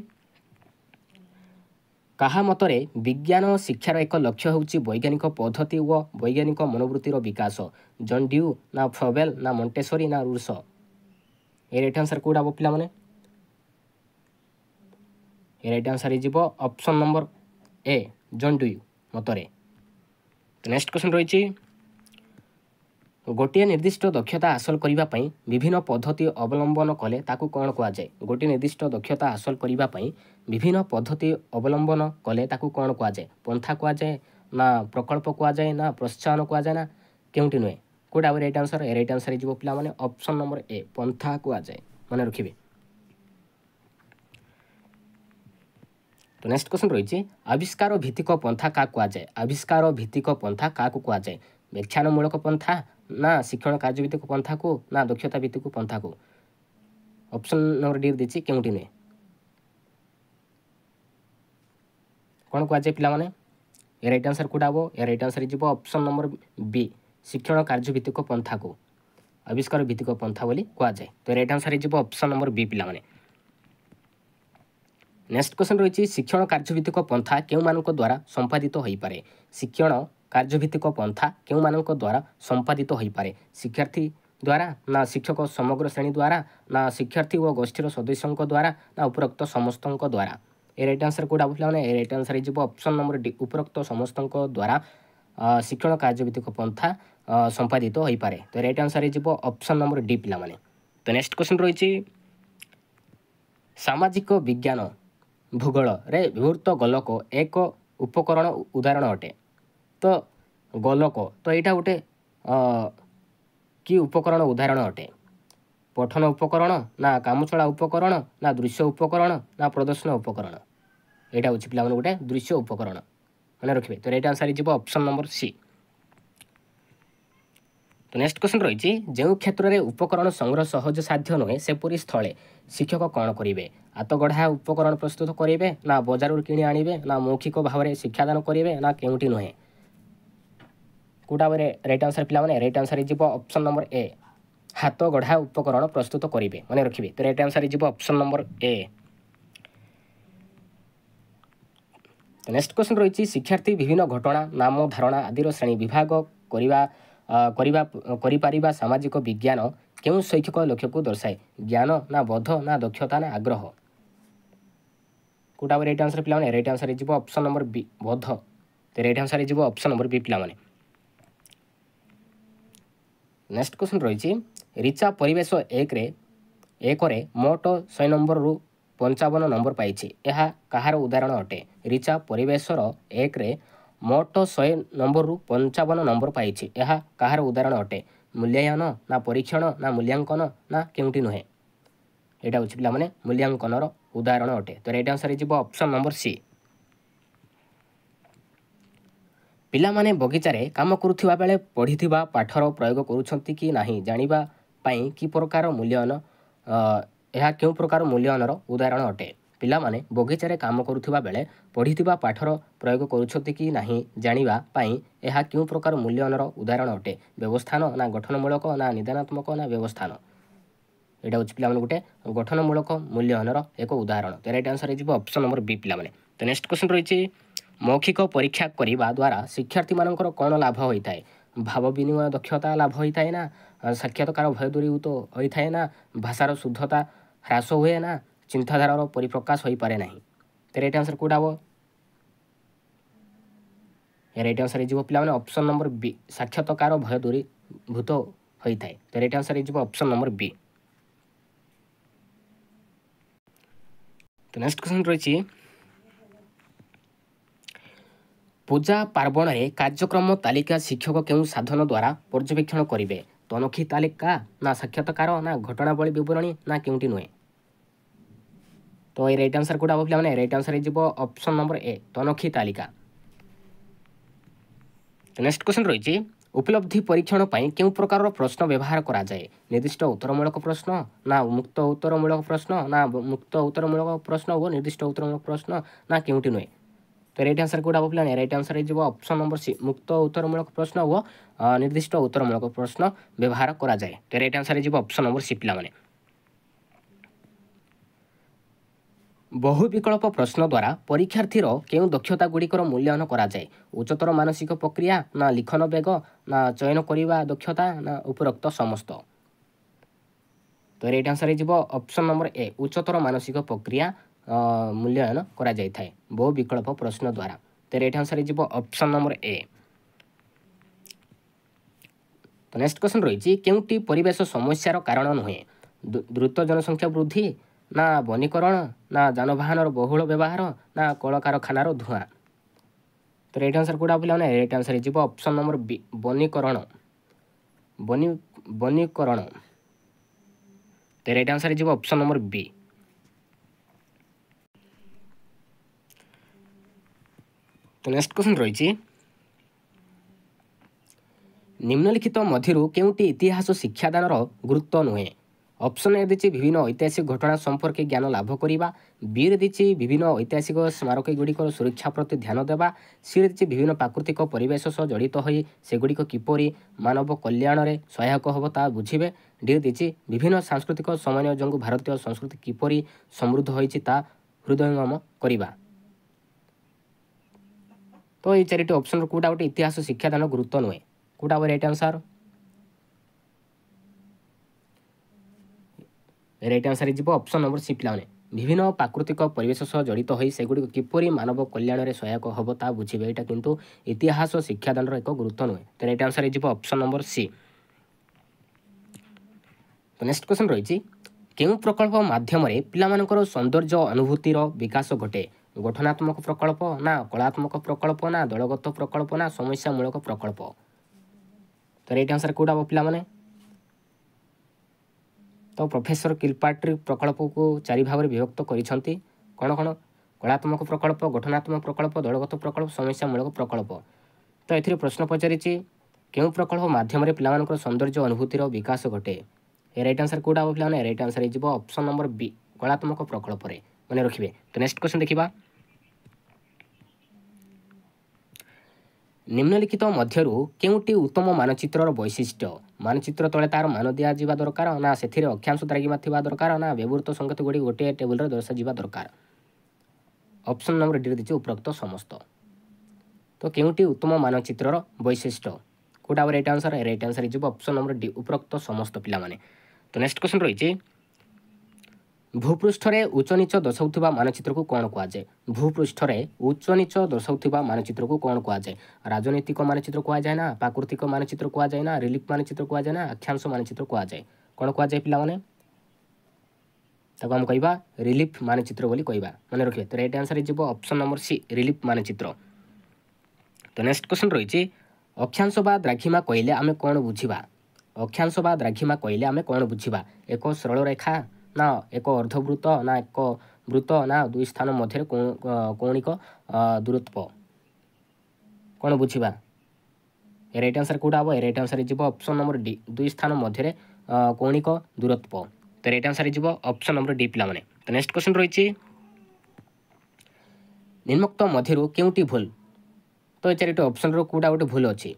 କାହା ମତରେ ବିଜ୍ଞାନ ଶିକ୍ଷାର ଏକ ଲକ୍ଷ୍ୟ ହେଉଛି ବୈଜ୍ଞାନିକ ପଦ୍ଧତି ଓ ବୈଜ୍ଞାନିକ ମନୋବୃତ୍ତିର ବିକାଶ ଜନ୍ ଡ୍ୟୁ ନା ଫ୍ରବେଲ୍ ନା ମଣ୍ଟେଶ୍ୱରୀ ନା ରୁଷ ଏ ରାଇଟ୍ ଆନ୍ସର୍ କେଉଁଟା ହବ ପିଲାମାନେ ଏ ରାଇଟ୍ ଆନ୍ସର୍ ହେଇଯିବ option number A John Dewey ମତରେ ନେକ୍ସଟ କ୍ୱେଶ୍ଚନ୍ ରହିଛି ଗୋଟିଏ ନିର୍ଦ୍ଦିଷ୍ଟ ଦକ୍ଷତା ହାସଲ କରିବା ପାଇଁ ବିଭିନ୍ନ ପଦ୍ଧତି ଅବଲମ୍ବନ କଲେ ତାକୁ କ'ଣ କୁହାଯାଏ ଗୋଟିଏ ନିର୍ଦ୍ଦିଷ୍ଟ ଦକ୍ଷତା ହାସଲ କରିବା ପାଇଁ ବିଭିନ୍ନ ପଦ୍ଧତି ଅବଲମ୍ବନ କଲେ ତାକୁ କ'ଣ କୁହାଯାଏ ପନ୍ଥା କୁହାଯାଏ ନା ପ୍ରକଳ୍ପ କୁହାଯାଏ ନା ପ୍ରୋତ୍ସାହନ କୁହାଯାଏ ନା କେଉଁଠି ନୁହେଁ କେଉଁଟା ରାଇଟ୍ ଆନ୍ସର୍ ରାଇଟ୍ ଆନ୍ସର୍ ହେଇଯିବ ପିଲାମାନେ ଅପସନ୍ ନମ୍ବର ଏ ପନ୍ଥା କୁହାଯାଏ ମନେ ରଖିବେ ତ ନେକ୍ସଟ କ୍ୱେଶ୍ଚନ୍ ରହିଛି ଆବିଷ୍କାର ଭିତ୍ତିକ ପନ୍ଥା କାହାକୁ କୁହାଯାଏ ଆବିଷ୍କାର ଭିତ୍ତିକ ପନ୍ଥା କାହାକୁ କୁହାଯାଏ ବ୍ୟାଖ୍ୟାନମୂଳକ ପନ୍ଥା ନା ଶିକ୍ଷଣ କାର୍ଯ୍ୟଭିତ୍ତିକ ପନ୍ଥାକୁ ନା ଦକ୍ଷତା ଭିତ୍ତିକ ପନ୍ଥାକୁ ଅପସନ୍ ନମ୍ବର ଡି ଦେଇଛି କେଉଁଠି ନୁହେଁ କ'ଣ କୁହାଯାଏ ପିଲାମାନେ ଏ ରାଇଟ୍ ଆନ୍ସର୍ କେଉଁଟା ହବ ଏ ରାଇଟ୍ ଆନ୍ସର୍ ଯିବ ଅପସନ୍ ନମ୍ବର ବି ଶିକ୍ଷଣ କାର୍ଯ୍ୟଭିତ୍ତିକ ପନ୍ଥାକୁ ଆବିଷ୍କାର ଭିତ୍ତିକ ପନ୍ଥା ବୋଲି କୁହାଯାଏ ତ ରାଇଟ୍ ଆନ୍ସର୍ ହେଇଯିବ ଅପସନ୍ ନମ୍ବର ବି ପିଲାମାନେ ନେକ୍ସଟ କ୍ୱେଶ୍ଚନ୍ ରହିଛି ଶିକ୍ଷଣ କାର୍ଯ୍ୟଭିତ୍ତିକ ପନ୍ଥା କେଉଁମାନଙ୍କ ଦ୍ୱାରା ସମ୍ପାଦିତ ହୋଇପାରେ ଶିକ୍ଷଣ କାର୍ଯ୍ୟଭିତ୍ତିକ ପନ୍ଥା କେଉଁମାନଙ୍କ ଦ୍ୱାରା ସମ୍ପାଦିତ ହୋଇପାରେ ଶିକ୍ଷାର୍ଥୀ ଦ୍ୱାରା ନା ଶିକ୍ଷକ ସମଗ୍ର ଶ୍ରେଣୀ ଦ୍ୱାରା ନା ଶିକ୍ଷାର୍ଥୀ ଓ ଗୋଷ୍ଠୀର ସଦସ୍ୟଙ୍କ ଦ୍ୱାରା ନା ଉପରୋକ୍ତ ସମସ୍ତଙ୍କ ଦ୍ୱାରା ଏ ରାଇଟ୍ ଆନ୍ସର୍ କେଉଁଟା ଭୁଲିଲା ମାନେ ଏ ରାଇଟ୍ ଆନ୍ସର୍ ହେଇଯିବ ଅପସନ୍ ନମ୍ବର ଡି ଉପରୋକ୍ତ ସମସ୍ତଙ୍କ ଦ୍ୱାରା ଶିକ୍ଷଣ କାର୍ଯ୍ୟଭିତ୍ତିକ ପନ୍ଥା ସମ୍ପାଦିତ ହୋଇପାରେ ତ ରାଇଟ୍ ଆନ୍ସର୍ ହେଇଯିବ ଅପସନ୍ ନମ୍ବର ଡି ପିଲାମାନେ ତ ନେକ୍ସଟ କ୍ୱେଶ୍ଚନ୍ ରହିଛି ସାମାଜିକ ବିଜ୍ଞାନ ଭୂଗୋଳରେ ବିଭୃତ ଗୋଲକ ଏକ ଉପକରଣ ଉଦାହରଣ ଅଟେ ତ ଗୋଲକ ତ ଏଇଟା ଗୋଟେ କି ଉପକରଣ ଉଦାହରଣ ଅଟେ ପଠନ ଉପକରଣ ନା କାମଚଳା ଉପକରଣ ନା ଦୃଶ୍ୟ ଉପକରଣ ନା ପ୍ରଦର୍ଶନ ଉପକରଣ ଏଇଟା ହେଉଛି ପିଲାମାନଙ୍କୁ ଗୋଟେ ଦୃଶ୍ୟ ଉପକରଣ ମନେ ରଖିବେ ତ ରେଟ୍ ଆନ୍ସର ହେଇଯିବ option number C next question ରହିଛି ଯେଉଁ କ୍ଷେତ୍ରରେ ଉପକରଣ ସଂଗ୍ରହ ସହଜ ସାଧ୍ୟ ନୁହେଁ ସେପରି ସ୍ଥଳେ ଶିକ୍ଷକ କ'ଣ କରିବେ ହାତଗଢ଼ା ଉପକରଣ ପ୍ରସ୍ତୁତ କରିବେ ନା ବଜାରରୁ କିଣି ଆଣିବେ ନା ମୌଖିକ ଭାବରେ ଶିକ୍ଷାଦାନ କରିବେ ନା କେଉଁଠି ନୁହେଁ କେଉଁଟା ଭାବରେ ରାଇଟ୍ ଆନ୍ସର୍ ପିଲାମାନେ ରାଇଟ୍ ଆନ୍ସର୍ ହେଇଯିବ ଅପସନ୍ ନମ୍ବର ଏ ହାତ ଗଢ଼ା ଉପକରଣ ପ୍ରସ୍ତୁତ କରିବେ ମନେ ରଖିବେ ତ ରାଇଟ୍ ଆନ୍ସର୍ ହେଇଯିବ option number A next question ରହିଛି ଶିକ୍ଷାର୍ଥୀ ବିଭିନ୍ନ ଘଟଣା ନାମ ଧାରଣା ଆଦିର ଶ୍ରେଣୀ ବିଭାଗ କରିବା କରିବା କରିପାରିବା ସାମାଜିକ ବିଜ୍ଞାନ କେଉଁ ଶୈକ୍ଷିକ ଲକ୍ଷ୍ୟକୁ ଦର୍ଶାଏ ଜ୍ଞାନ ନା ବୋଧ ନା ଦକ୍ଷତା ନା ଆଗ୍ରହ କେଉଁଟା ରେଟ୍ ଆନ୍ସର ପିଲାମାନେ ରାଇଟ୍ ଆନ୍ସର୍ ହେଇଯିବ ଅପ୍ସନ୍ ନମ୍ବର ବି ବୋଧ ରେଟ୍ ଆନ୍ସର୍ ହେଇଯିବ ଅପ୍ସନ୍ ନମ୍ବର ବି ପିଲାମାନେ ନେକ୍ସଟ କ୍ୱେଶ୍ଚନ୍ ରହିଛି ରିଚା ପରିବେଶ ଏକରେ ଏକରେ ମୋଟ ଶହେ ନମ୍ବରରୁ ପଞ୍ଚାବନ ନମ୍ବର ପାଇଛି ଏହା କାହାର ଉଦାହରଣ ଅଟେ ରିଚା ପରିବେଶର ଏକରେ ମୋଟ ଶହେ ନମ୍ବରରୁ ପଞ୍ଚାବନ ନମ୍ବର ପାଇଛି ଏହା କାହାର ଉଦାହରଣ ଅଟେ ମୂଲ୍ୟାୟନ ନା ପରୀକ୍ଷଣ ନା ମୂଲ୍ୟାଙ୍କନ ନା କେଉଁଠି ନୁହେଁ ଏଇଟା ହେଉଛି ପିଲାମାନେ ମୂଲ୍ୟାଙ୍କନର ଉଦାହରଣ ଅଟେ ତ ରାଇଟ୍ ଆନ୍ସର ହେଇଯିବ ଅପ୍ସନ୍ ନମ୍ବର ସି ପିଲାମାନେ ବଗିଚାରେ କାମ କରୁଥିବା ବେଳେ ପଢ଼ିଥିବା ପାଠର ପ୍ରୟୋଗ କରୁଛନ୍ତି କି ନାହିଁ ଜାଣିବା ପାଇଁ କି ପ୍ରକାର ମୂଲ୍ୟାୟନ ଏହା କେଉଁ ପ୍ରକାର ମୂଲ୍ୟାୟନର ଉଦାହରଣ ଅଟେ ପିଲାମାନେ ବଗିଚାରେ କାମ କରୁଥିବା ବେଳେ ପଢ଼ିଥିବା ପାଠର ପ୍ରୟୋଗ କରୁଛନ୍ତି କି ନାହିଁ ଜାଣିବା ପାଇଁ ଏହା କେଉଁ ପ୍ରକାର ମୂଲ୍ୟାୟନର ଉଦାହରଣ ଅଟେ ବ୍ୟବସ୍ଥାନ ନା ଗଠନମୂଳକ ନା ନିଦାନାତ୍ମକ ନା ବ୍ୟବସ୍ଥାନ ଏଇଟା ହେଉଛି ପିଲାମାନେ ଗୋଟେ ଗଠନମୂଳକ ମୂଲ୍ୟାୟନର ଏକ ଉଦାହରଣ ତ ରାଇଟ୍ ଆନ୍ସର୍ ହେଇଯିବ ଅପସନ୍ ନମ୍ବର ବି ପିଲାମାନେ ତ ନେକ୍ସଟ କ୍ୱେଶ୍ଚନ୍ ରହିଛି ମୌଖିକ ପରୀକ୍ଷା କରିବା ଦ୍ୱାରା ଶିକ୍ଷାର୍ଥୀମାନଙ୍କର କ'ଣ ଲାଭ ହୋଇଥାଏ ଭାବ ବିନିମୟ ଦକ୍ଷତା ଲାଭ ହୋଇଥାଏ ନା ସାକ୍ଷାତକାର ଭୟ ଦୂରୀଭୂତ ହୋଇଥାଏ ନା ଭାଷାର ଶୁଦ୍ଧତା ହ୍ରାସ ହୁଏ ନା ଚିନ୍ତାଧାରାର ପରିପ୍ରକାଶ ହୋଇପାରେ ନାହିଁ ତ ରାଇଟ୍ ଆନ୍ସର୍ କେଉଁଟା ହେବ ରାଇଟ୍ ଆନ୍ସର୍ ହେଇଯିବ ପିଲାମାନେ ଅପସନ୍ ନମ୍ବର ବି ସାକ୍ଷାତକାର ଭୟ ଦୂରୀଭୂତ ହୋଇଥାଏ ତ ରାଇଟ୍ ଆନ୍ସର୍ ହେଇଯିବ ଅପସନ୍ ନମ୍ବର ବି ତ ନେକ୍ସଟ କ୍ୱେଶ୍ଚନ୍ ରହିଛି ପୂଜା ପାର୍ବଣରେ କାର୍ଯ୍ୟକ୍ରମ ତାଲିକା ଶିକ୍ଷକ କେଉଁ ସାଧନ ଦ୍ୱାରା ପର୍ଯ୍ୟବେକ୍ଷଣ କରିବେ ତନଖି ତାଲିକା ନା ସାକ୍ଷାତକାର ନା ଘଟଣାବଳୀ ବିବରଣୀ ନା କେଉଁଠି ନୁହେଁ ତ ଏଇ ରାଇଟ୍ ଆନ୍ସର୍ କେଉଁଟା ହେବ ପିଲାମାନେ ରାଇଟ୍ ଆନ୍ସର୍ ହେଇଯିବ ଅପସନ୍ ନମ୍ବର ଏ ତନଖି ତାଲିକା ନେକ୍ସଟ କ୍ୱେଶ୍ଚନ୍ ରହିଛି ଉପଲବ୍ଧି ପରୀକ୍ଷଣ ପାଇଁ କେଉଁ ପ୍ରକାରର ପ୍ରଶ୍ନ ବ୍ୟବହାର କରାଯାଏ ନିର୍ଦ୍ଦିଷ୍ଟ ଉତ୍ତରମୂଳକ ପ୍ରଶ୍ନ ନା ମୁକ୍ତ ଉତ୍ତରମୂଳକ ପ୍ରଶ୍ନ ନା ମୁକ୍ତ ଉତ୍ତରମୂଳକ ପ୍ରଶ୍ନ ଓ ନିର୍ଦ୍ଦିଷ୍ଟ ଉତ୍ତରମୂଳକ ପ୍ରଶ୍ନ ନା କେଉଁଟି ନୁହେଁ ତ ରାଇଟ୍ ଆନ୍ସର୍ କେଉଁଟା ହେବ ପିଲାମାନେ ରାଇଟ୍ ଆନ୍ସର୍ ହେଇଯିବ ଅପସନ୍ ନମ୍ବର ସି ମୁକ୍ତ ଉତ୍ତରମୂଳକ ପ୍ରଶ୍ନ ଓ ନିର୍ଦ୍ଦିଷ୍ଟ ଉତ୍ତରମୂଳକ ପ୍ରଶ୍ନ ବ୍ୟବହାର କରାଯାଏ ତ ରାଇଟ୍ ଆନ୍ସର୍ ହେଇଯିବ ଅପସନ୍ ନମ୍ବର ସି ପିଲାମାନେ ବହୁ ବିକଳ୍ପ ପ୍ରଶ୍ନ ଦ୍ୱାରା ପରୀକ୍ଷାର୍ଥୀର କେଉଁ ଦକ୍ଷତା ଗୁଡ଼ିକର ମୂଲ୍ୟାୟନ କରାଯାଏ ଉଚ୍ଚତର ମାନସିକ ପ୍ରକ୍ରିୟା ନା ଲିଖନ ବେଗ ନା ଚୟନ କରିବା ଦକ୍ଷତା ନା ଉପରୋକ୍ତ ସମସ୍ତ ତ ରେଟ୍ ଆନ୍ସର୍ ହେଇଯିବ ଅପସନ୍ ନମ୍ବର ଏ ଉଚ୍ଚତର ମାନସିକ ପ୍ରକ୍ରିୟା ମୂଲ୍ୟାୟନ କରାଯାଇଥାଏ ବହୁ ବିକଳ୍ପ ପ୍ରଶ୍ନ ଦ୍ୱାରା ତ ରେଟ୍ ଆନ୍ସର୍ ହେଇଯିବ ଅପସନ୍ ନମ୍ବର ଏ ତ ନେକ୍ସଟ କ୍ୱେଶ୍ଚନ୍ ରହିଛି କେଉଁଟି ପରିବେଶ ସମସ୍ୟାର କାରଣ ନୁହେଁ ଦ୍ରୁତ ଜନସଂଖ୍ୟା ବୃଦ୍ଧି ନା ବନୀକରଣ ନା ଯାନବାହନର ବହୁଳ ବ୍ୟବହାର ନା କଳକାରଖାନାର ଧୂଆଁ ତ ରାଇଟ୍ ଆନ୍ସର କେଉଁଟା ପିଲାମାନେ ରାଇଟ୍ ଆନ୍ସର ହେଇଯିବ ଅପସନ୍ ନମ୍ବର ବି ବନୀକରଣ ବନି ବନୀକରଣ ତ ରେଟ୍ ଆନ୍ସର୍ ହେଇଯିବ ଅପସନ୍ ନମ୍ବର ବି ତ ନେକ୍ସଟ କ୍ୱେଶ୍ଚନ୍ ରହିଛି ନିମ୍ନଲିଖିତ ମଧ୍ୟରୁ କେଉଁଟି ଇତିହାସ ଶିକ୍ଷାଦାନର ଗୁରୁତ୍ୱ ନୁହେଁ ଅପସନ୍ ଏ ଦେଇଛି ବିଭିନ୍ନ ଐତିହାସିକ ଘଟଣା ସମ୍ପର୍କେ ଜ୍ଞାନ ଲାଭ କରିବା ବିରେ ଦେଇଛି ବିଭିନ୍ନ ଐତିହାସିକ ସ୍ମାରକୀ ଗୁଡ଼ିକର ସୁରକ୍ଷା ପ୍ରତି ଧ୍ୟାନ ଦେବା ସିରେ ଦେଇଛି ବିଭିନ୍ନ ପ୍ରାକୃତିକ ପରିବେଶ ସହ ଜଡ଼ିତ ହୋଇ ସେଗୁଡ଼ିକ କିପରି ମାନବ କଲ୍ୟାଣରେ ସହାୟକ ହେବ ତାହା ବୁଝିବେ ଡିରେ ଦେଇଛି ବିଭିନ୍ନ ସାଂସ୍କୃତିକ ସମନ୍ୱୟ ଯୋଗୁଁ ଭାରତୀୟ ସଂସ୍କୃତି କିପରି ସମୃଦ୍ଧ ହୋଇଛି ତାହା ହୃଦୟଙ୍ଗମ କରିବା ତ ଏଇ ଚାରିଟି ଅପସନ୍ରୁ କେଉଁଟା ଗୋଟେ ଇତିହାସ ଶିକ୍ଷାଦାନ ଗୁରୁତ୍ୱ ନୁହେଁ କେଉଁଟା ହେବ ରାଇଟ୍ ଆନ୍ସର୍ ଭେରାଇଟି ଅନୁସାରେ ଯିବ ଅପ୍ସନ୍ ନମ୍ବର ସି ପିଲାମାନେ ବିଭିନ୍ନ ପ୍ରାକୃତିକ ପରିବେଶ ସହ ଜଡ଼ିତ ହୋଇ ସେଗୁଡ଼ିକ କିପରି ମାନବ କଲ୍ୟାଣରେ ସହାୟକ ହେବ ତାହା ବୁଝିବେ ଏଇଟା କିନ୍ତୁ ଇତିହାସ ଶିକ୍ଷାଦାନର ଏକ ଗୁରୁତ୍ୱ ନୁହେଁ ତେଣୁ ଏଇଟା ଅନୁସାରେ ଯିବ option number C next question ରହିଛି କେଉଁ ପ୍ରକଳ୍ପ ମାଧ୍ୟମରେ ପିଲାମାନଙ୍କର ସୌନ୍ଦର୍ଯ୍ୟ ଅନୁଭୂତିର ବିକାଶ ଘଟେ ଗଠନାତ୍ମକ ପ୍ରକଳ୍ପ ନା କଳାତ୍ମକ ପ୍ରକଳ୍ପ ନା ଦଳଗତ ପ୍ରକଳ୍ପ ନା ସମସ୍ୟାମୂଳକ ପ୍ରକଳ୍ପ ତ ରେଟ୍ ଅନୁସାରେ କେଉଁଟା ହେବ ପିଲାମାନେ ତ ପ୍ରଫେସର କିଲପାଟ୍ରି ପ୍ରକଳ୍ପକୁ ଚାରି ଭାବରେ ବିଭକ୍ତ କରିଛନ୍ତି କ'ଣ କ'ଣ କଳାତ୍ମକ ପ୍ରକଳ୍ପ ଗଠନାତ୍ମକ ପ୍ରକଳ୍ପ ଦଳଗତ ପ୍ରକଳ୍ପ ସମସ୍ୟାମୂଳକ ପ୍ରକଳ୍ପ ତ ଏଥିରେ ପ୍ରଶ୍ନ ପଚାରିଛି କେଉଁ ପ୍ରକଳ୍ପ ମାଧ୍ୟମରେ ପିଲାମାନଙ୍କର ସୌନ୍ଦର୍ଯ୍ୟ ଅନୁଭୂତିର ବିକାଶ ଘଟେ ଏ ରାଇଟ୍ ଆନ୍ସର କେଉଁଟା ହେବ ପିଲାମାନେ ଏ ରାଇଟ୍ ଆନ୍ସର ହେଇଯିବ ଅପସନ୍ ନମ୍ବର ବି କଳାତ୍ମକ ପ୍ରକଳ୍ପରେ ମନେ ରଖିବେ ତ ନେକ୍ସଟ କ୍ୱେଶ୍ଚନ୍ ଦେଖିବା ନିମ୍ନଲିଖିତ ମଧ୍ୟରୁ କେଉଁଟି ଉତ୍ତମ ମାନଚିତ୍ରର ବୈଶିଷ୍ଟ୍ୟ ମାନଚିତ୍ର ତଳେ ତା'ର ମାନ ଦିଆଯିବା ଦରକାର ନା ସେଥିରେ ଅକ୍ଷାଂଶ ଦ୍ରାଗିମା ଥିବା ଦରକାର ନା ବ୍ୟବହୃତ ସଂକେତଗୁଡ଼ିକ ଗୋଟିଏ ଟେବୁଲରେ ଦର୍ଶାଯିବା ଦରକାର ଅପସନ୍ ନମ୍ବର ଡିରେ ଦେଇଛି ଉପରୋକ୍ତ ସମସ୍ତ ତ କେଉଁଟି ଉତ୍ତମ ମାନଚିତ୍ରର ବୈଶିଷ୍ଟ୍ୟ କେଉଁଟା ଆମର ରାଇଟ୍ ଆନ୍ସର୍ ରାଇଟ୍ ଆନ୍ସର୍ ହେଇଯିବ ଅପସନ୍ ନମ୍ବର ଡି ଉପରୋକ୍ତ ସମସ୍ତ ପିଲାମାନେ ତ ନେକ୍ସଟ କ୍ୱେଶ୍ଚନ୍ ରହିଛି ଭୂପୃଷ୍ଠରେ ଉଚ୍ଚନୀଚ ଦର୍ଶାଉଥିବା ମାନଚିତ୍ରକୁ କ'ଣ କୁହାଯାଏ ଭୂପୃଷ୍ଠରେ ଉଚ୍ଚ ଉଚ୍ଚନୀଚ ଦର୍ଶାଉଥିବା ମାନଚିତ୍ରକୁ କ'ଣ କୁହାଯାଏ ରାଜନୈତିକ ମାନଚିତ୍ର କୁହାଯାଏ ନା ପ୍ରାକୃତିକ ମାନଚିତ୍ର କୁହାଯାଏ ନା ରିଲିଫ୍ ମାନଚିତ୍ର କୁହାଯାଏ ନା ଆଖ୍ୟାଂଶ ମାନଚିତ୍ର କୁହାଯାଏ କ'ଣ କୁହାଯାଏ ପିଲାମାନେ ତାକୁ ଆମେ କହିବା ରିଲିଫ୍ ମାନଚିତ୍ର ବୋଲି କହିବା ମନେ ରଖିବେ ତ ରାଇଟ୍ ଆନ୍ସର ହେଇଯିବ ଅପସନ୍ ନମ୍ବର ସି ରିଲିଫ୍ ମାନଚିତ୍ର ତ ନେକ୍ସଟ କ୍ୱେଶ୍ଚନ୍ ରହିଛି ଅକ୍ଷାଂଶ ବା ଦ୍ରାଘିମା କହିଲେ ଆମେ କ'ଣ ବୁଝିବା ଅକ୍ଷାଂଶ ବା ଦ୍ରାଘିମା କହିଲେ ଆମେ କ'ଣ ବୁଝିବା ଏକ ସରଳ ରେଖା ନା ଏକ ଅର୍ଦ୍ଧବୃତ୍ତ ନା ଏକ ବୃତ୍ତ ନା ଦୁଇ ସ୍ଥାନ ମଧ୍ୟରେ କୌଣିକ ଦୂରତ୍ୱ କ'ଣ ବୁଝିବା ଏ ରାଇଟ୍ ଆନ୍ସର କେଉଁଟା ହେବ ଏ ରାଇଟ୍ ଆନ୍ସର ଯିବ ଅପ୍ସନ୍ ନମ୍ବର ଡି ଦୁଇ ସ୍ଥାନ ମଧ୍ୟରେ କୌଣିକ ଦୂରତ୍ୱ ତ ରାଇଟ୍ ଆନ୍ସର୍ ଯିବ ଅପ୍ସନ୍ ନମ୍ବର ଡି ପିଲାମାନେ ତ ନେକ୍ସଟ କ୍ୱେଶ୍ଚନ୍ ରହିଛି ନିମୁକ୍ତ ମଧ୍ୟରୁ କେଉଁଟି ଭୁଲ ତ ଏ ଚାରିଟି ଅପ୍ସନ୍ରୁ କେଉଁଟା ଗୋଟେ ଭୁଲ୍ ଅଛି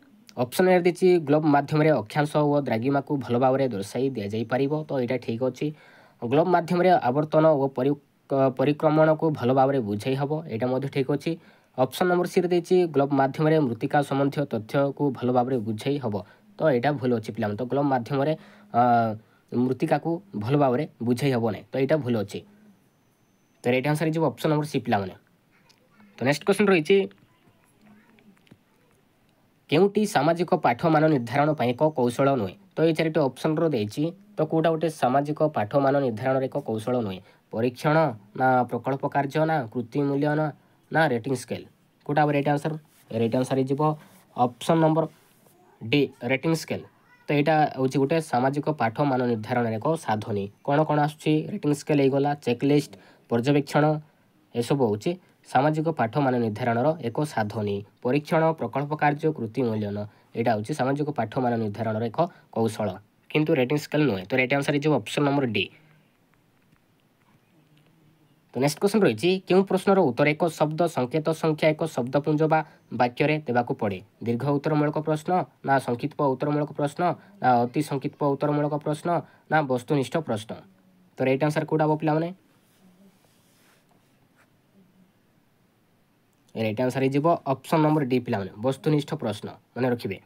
ଅପ୍ସନ୍ ଏହା ଦେଇଛି ଗ୍ଲୋବ୍ ମାଧ୍ୟମରେ ଅକ୍ଷାଂଶ ଓ ଦ୍ରାଗିମାକୁ ଭଲ ଭାବରେ ଦର୍ଶାଇ ଦିଆଯାଇପାରିବ ତ ଏଇଟା ଠିକ୍ ଅଛି ଗ୍ଲୋବ୍ ମାଧ୍ୟମରେ ଆବର୍ତ୍ତନ ଓ ପରିକ୍ରମଣକୁ ଭଲ ଭାବରେ ବୁଝାଇ ହେବ ଏଇଟା ମଧ୍ୟ ଠିକ୍ ଅଛି ଅପସନ୍ ନମ୍ବର ସିରେ ଦେଇଛି ଗ୍ଲୋବ୍ ମାଧ୍ୟମରେ ମୃତ୍ତିକା ସମ୍ବନ୍ଧୀୟ ତଥ୍ୟକୁ ଭଲ ଭାବରେ ବୁଝାଇ ହେବ ତ ଏଇଟା ଭୁଲ ଅଛି ପିଲାମାନେ ତ ଗ୍ଲୋବ୍ ମାଧ୍ୟମରେ ମୃତ୍ତିକାକୁ ଭଲ ଭାବରେ ବୁଝାଇ ହେବ ନାହିଁ ତ ଏଇଟା ଭୁଲ ଅଛି ତ ରାଇଟ୍ ଆନ୍ସର୍ ହେଇଯିବ ଅପସନ୍ ନମ୍ବର ସି ପିଲାମାନେ ତ ନେକ୍ସଟ କ୍ୱେଶ୍ଚନ୍ ରହିଛି କେଉଁଟି ସାମାଜିକ ପାଠମାନ ନିର୍ଦ୍ଧାରଣ ପାଇଁ ଏକ କୌଶଳ ନୁହେଁ ତ ଏଇ ଚାରିଟି ଅପସନ୍ରୁ ଦେଇଛି ତ କେଉଁଟା ଗୋଟେ ସାମାଜିକ ପାଠମାନ ନିର୍ଦ୍ଧାରଣର ଏକ କୌଶଳ ନୁହେଁ ପରୀକ୍ଷଣ ନା ପ୍ରକଳ୍ପ କାର୍ଯ୍ୟ ନା କୃତି ମୂଲ୍ୟାୟନ ନା ରେଟିଂ ସ୍କେଲ୍ କେଉଁଟା ହେବ ରେଟ୍ ଆନ୍ସର୍ ରେଟ୍ ଆନ୍ସର୍ ହେଇଯିବ option number D rating scale ତ ଏଇଟା ହେଉଛି ଗୋଟେ ସାମାଜିକ ପାଠମାନ ନିର୍ଦ୍ଧାରଣର ଏକ ସାଧନୀ କ'ଣ କ'ଣ ଆସୁଛି ରେଟିଂ ସ୍କେଲ୍ ହେଇଗଲା ଚେକ୍ଲିଷ୍ଟ ପର୍ଯ୍ୟବେକ୍ଷଣ ଏସବୁ ହେଉଛି ସାମାଜିକ ପାଠମାନ ନିର୍ଦ୍ଧାରଣର ଏକ ସାଧନୀ ପରୀକ୍ଷଣ ପ୍ରକଳ୍ପ କାର୍ଯ୍ୟ କୃତି ମୂଲ୍ୟାୟନ ଏଇଟା ହେଉଛି ସାମାଜିକ ପାଠମାନ ନିର୍ଦ୍ଧାରଣର ଏକ କୌଶଳ କିନ୍ତୁ ରେଟିଂ ସ୍କେଲ୍ ନୁହେଁ ତ ରେଟ୍ ଆନ୍ସର୍ ହେଇଯିବ ଅପ୍ସନ୍ ନମ୍ବର ଡି ତ ନେକ୍ସଟ କ୍ୱେଶ୍ଚନ୍ ରହିଛି କେଉଁ ପ୍ରଶ୍ନର ଉତ୍ତର ଏକ ଶବ୍ଦ ସଂକେତ ସଂଖ୍ୟା ଏକ ଶବ୍ଦପୁଞ୍ଜ ବା ବାକ୍ୟରେ ଦେବାକୁ ପଡ଼େ ଦୀର୍ଘ ଉତ୍ତରମୂଳକ ପ୍ରଶ୍ନ ନା ସଂକ୍ଷିପ୍ତ ଉତ୍ତରମୂଳକ ପ୍ରଶ୍ନ ନା ଅତି ସଂକ୍ଷିପ୍ତ ଉତ୍ତରମୂଳକ ପ୍ରଶ୍ନ ନା ବସ୍ତୁନିଷ୍ଠ ପ୍ରଶ୍ନ ତ ରେଟ୍ ଆନ୍ସର୍ କେଉଁଟା ହେବ ପିଲାମାନେ ରାଇଟ୍ ଆନ୍ସର୍ ହେଇଯିବ ଅପ୍ସନ୍ ନମ୍ବର ଡି ପିଲାମାନେ ବସ୍ତୁନିଷ୍ଠ ପ୍ରଶ୍ନ ମାନେ ରଖିବେ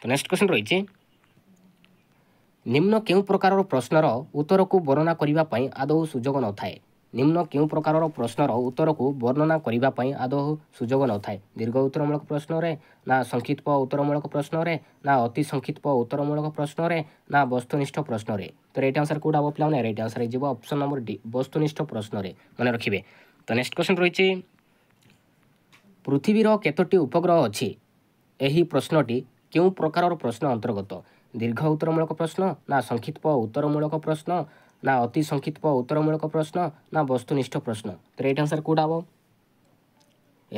ତ ନେକ୍ସଟ କ୍ୱେଶ୍ଚନ୍ ରହିଛି ନିମ୍ନ କେଉଁ ପ୍ରକାରର ପ୍ରଶ୍ନର ଉତ୍ତରକୁ ବର୍ଣ୍ଣନା କରିବା ପାଇଁ ଆଦୌ ସୁଯୋଗ ନଥାଏ ନିମ୍ନ କେଉଁ ପ୍ରକାରର ପ୍ରଶ୍ନର ଉତ୍ତରକୁ ବର୍ଣ୍ଣନା କରିବା ପାଇଁ ଆଦୌ ସୁଯୋଗ ନଥାଏ ଦୀର୍ଘ ଉତ୍ତରମୂଳକ ପ୍ରଶ୍ନରେ ନା ସଂକ୍ଷିପ୍ତ ଉତ୍ତରମୂଳକ ପ୍ରଶ୍ନରେ ନା ଅତି ସଂକ୍ଷିପ୍ତ ଉତ୍ତରମୂଳକ ପ୍ରଶ୍ନରେ ନା ବସ୍ତୁନିଷ୍ଠ ପ୍ରଶ୍ନରେ ତ ରାଇଟ୍ ଆନ୍ସର୍ କେଉଁଟା ହେବ ପିଲାମାନେ ରାଇଟ୍ ଆନ୍ସର୍ ହେଇଯିବ ଅପ୍ସନ୍ ନମ୍ବର ଡି ବସ୍ତୁନିଷ୍ଠ ପ୍ରଶ୍ନରେ ମନେ ରଖିବେ ତ ନେକ୍ସଟ କ୍ୱେଶ୍ଚନ୍ ରହିଛି ପୃଥିବୀର କେତୋଟି ଉପଗ୍ରହ ଅଛି ଏହି ପ୍ରଶ୍ନଟି କେଉଁ ପ୍ରକାରର ପ୍ରଶ୍ନ ଅନ୍ତର୍ଗତ ଦୀର୍ଘ ଉତ୍ତରମୂଳକ ପ୍ରଶ୍ନ ନା ସଂକ୍ଷିପ୍ତ ଉତ୍ତରମୂଳକ ପ୍ରଶ୍ନ ନା ଅତି ସଂକ୍ଷିପ୍ତ ଉତ୍ତରମୂଳକ ପ୍ରଶ୍ନ ନା ବସ୍ତୁନିଷ୍ଠ ପ୍ରଶ୍ନ ତ ରାଇଟ୍ ଆନ୍ସର କେଉଁଟା ହବ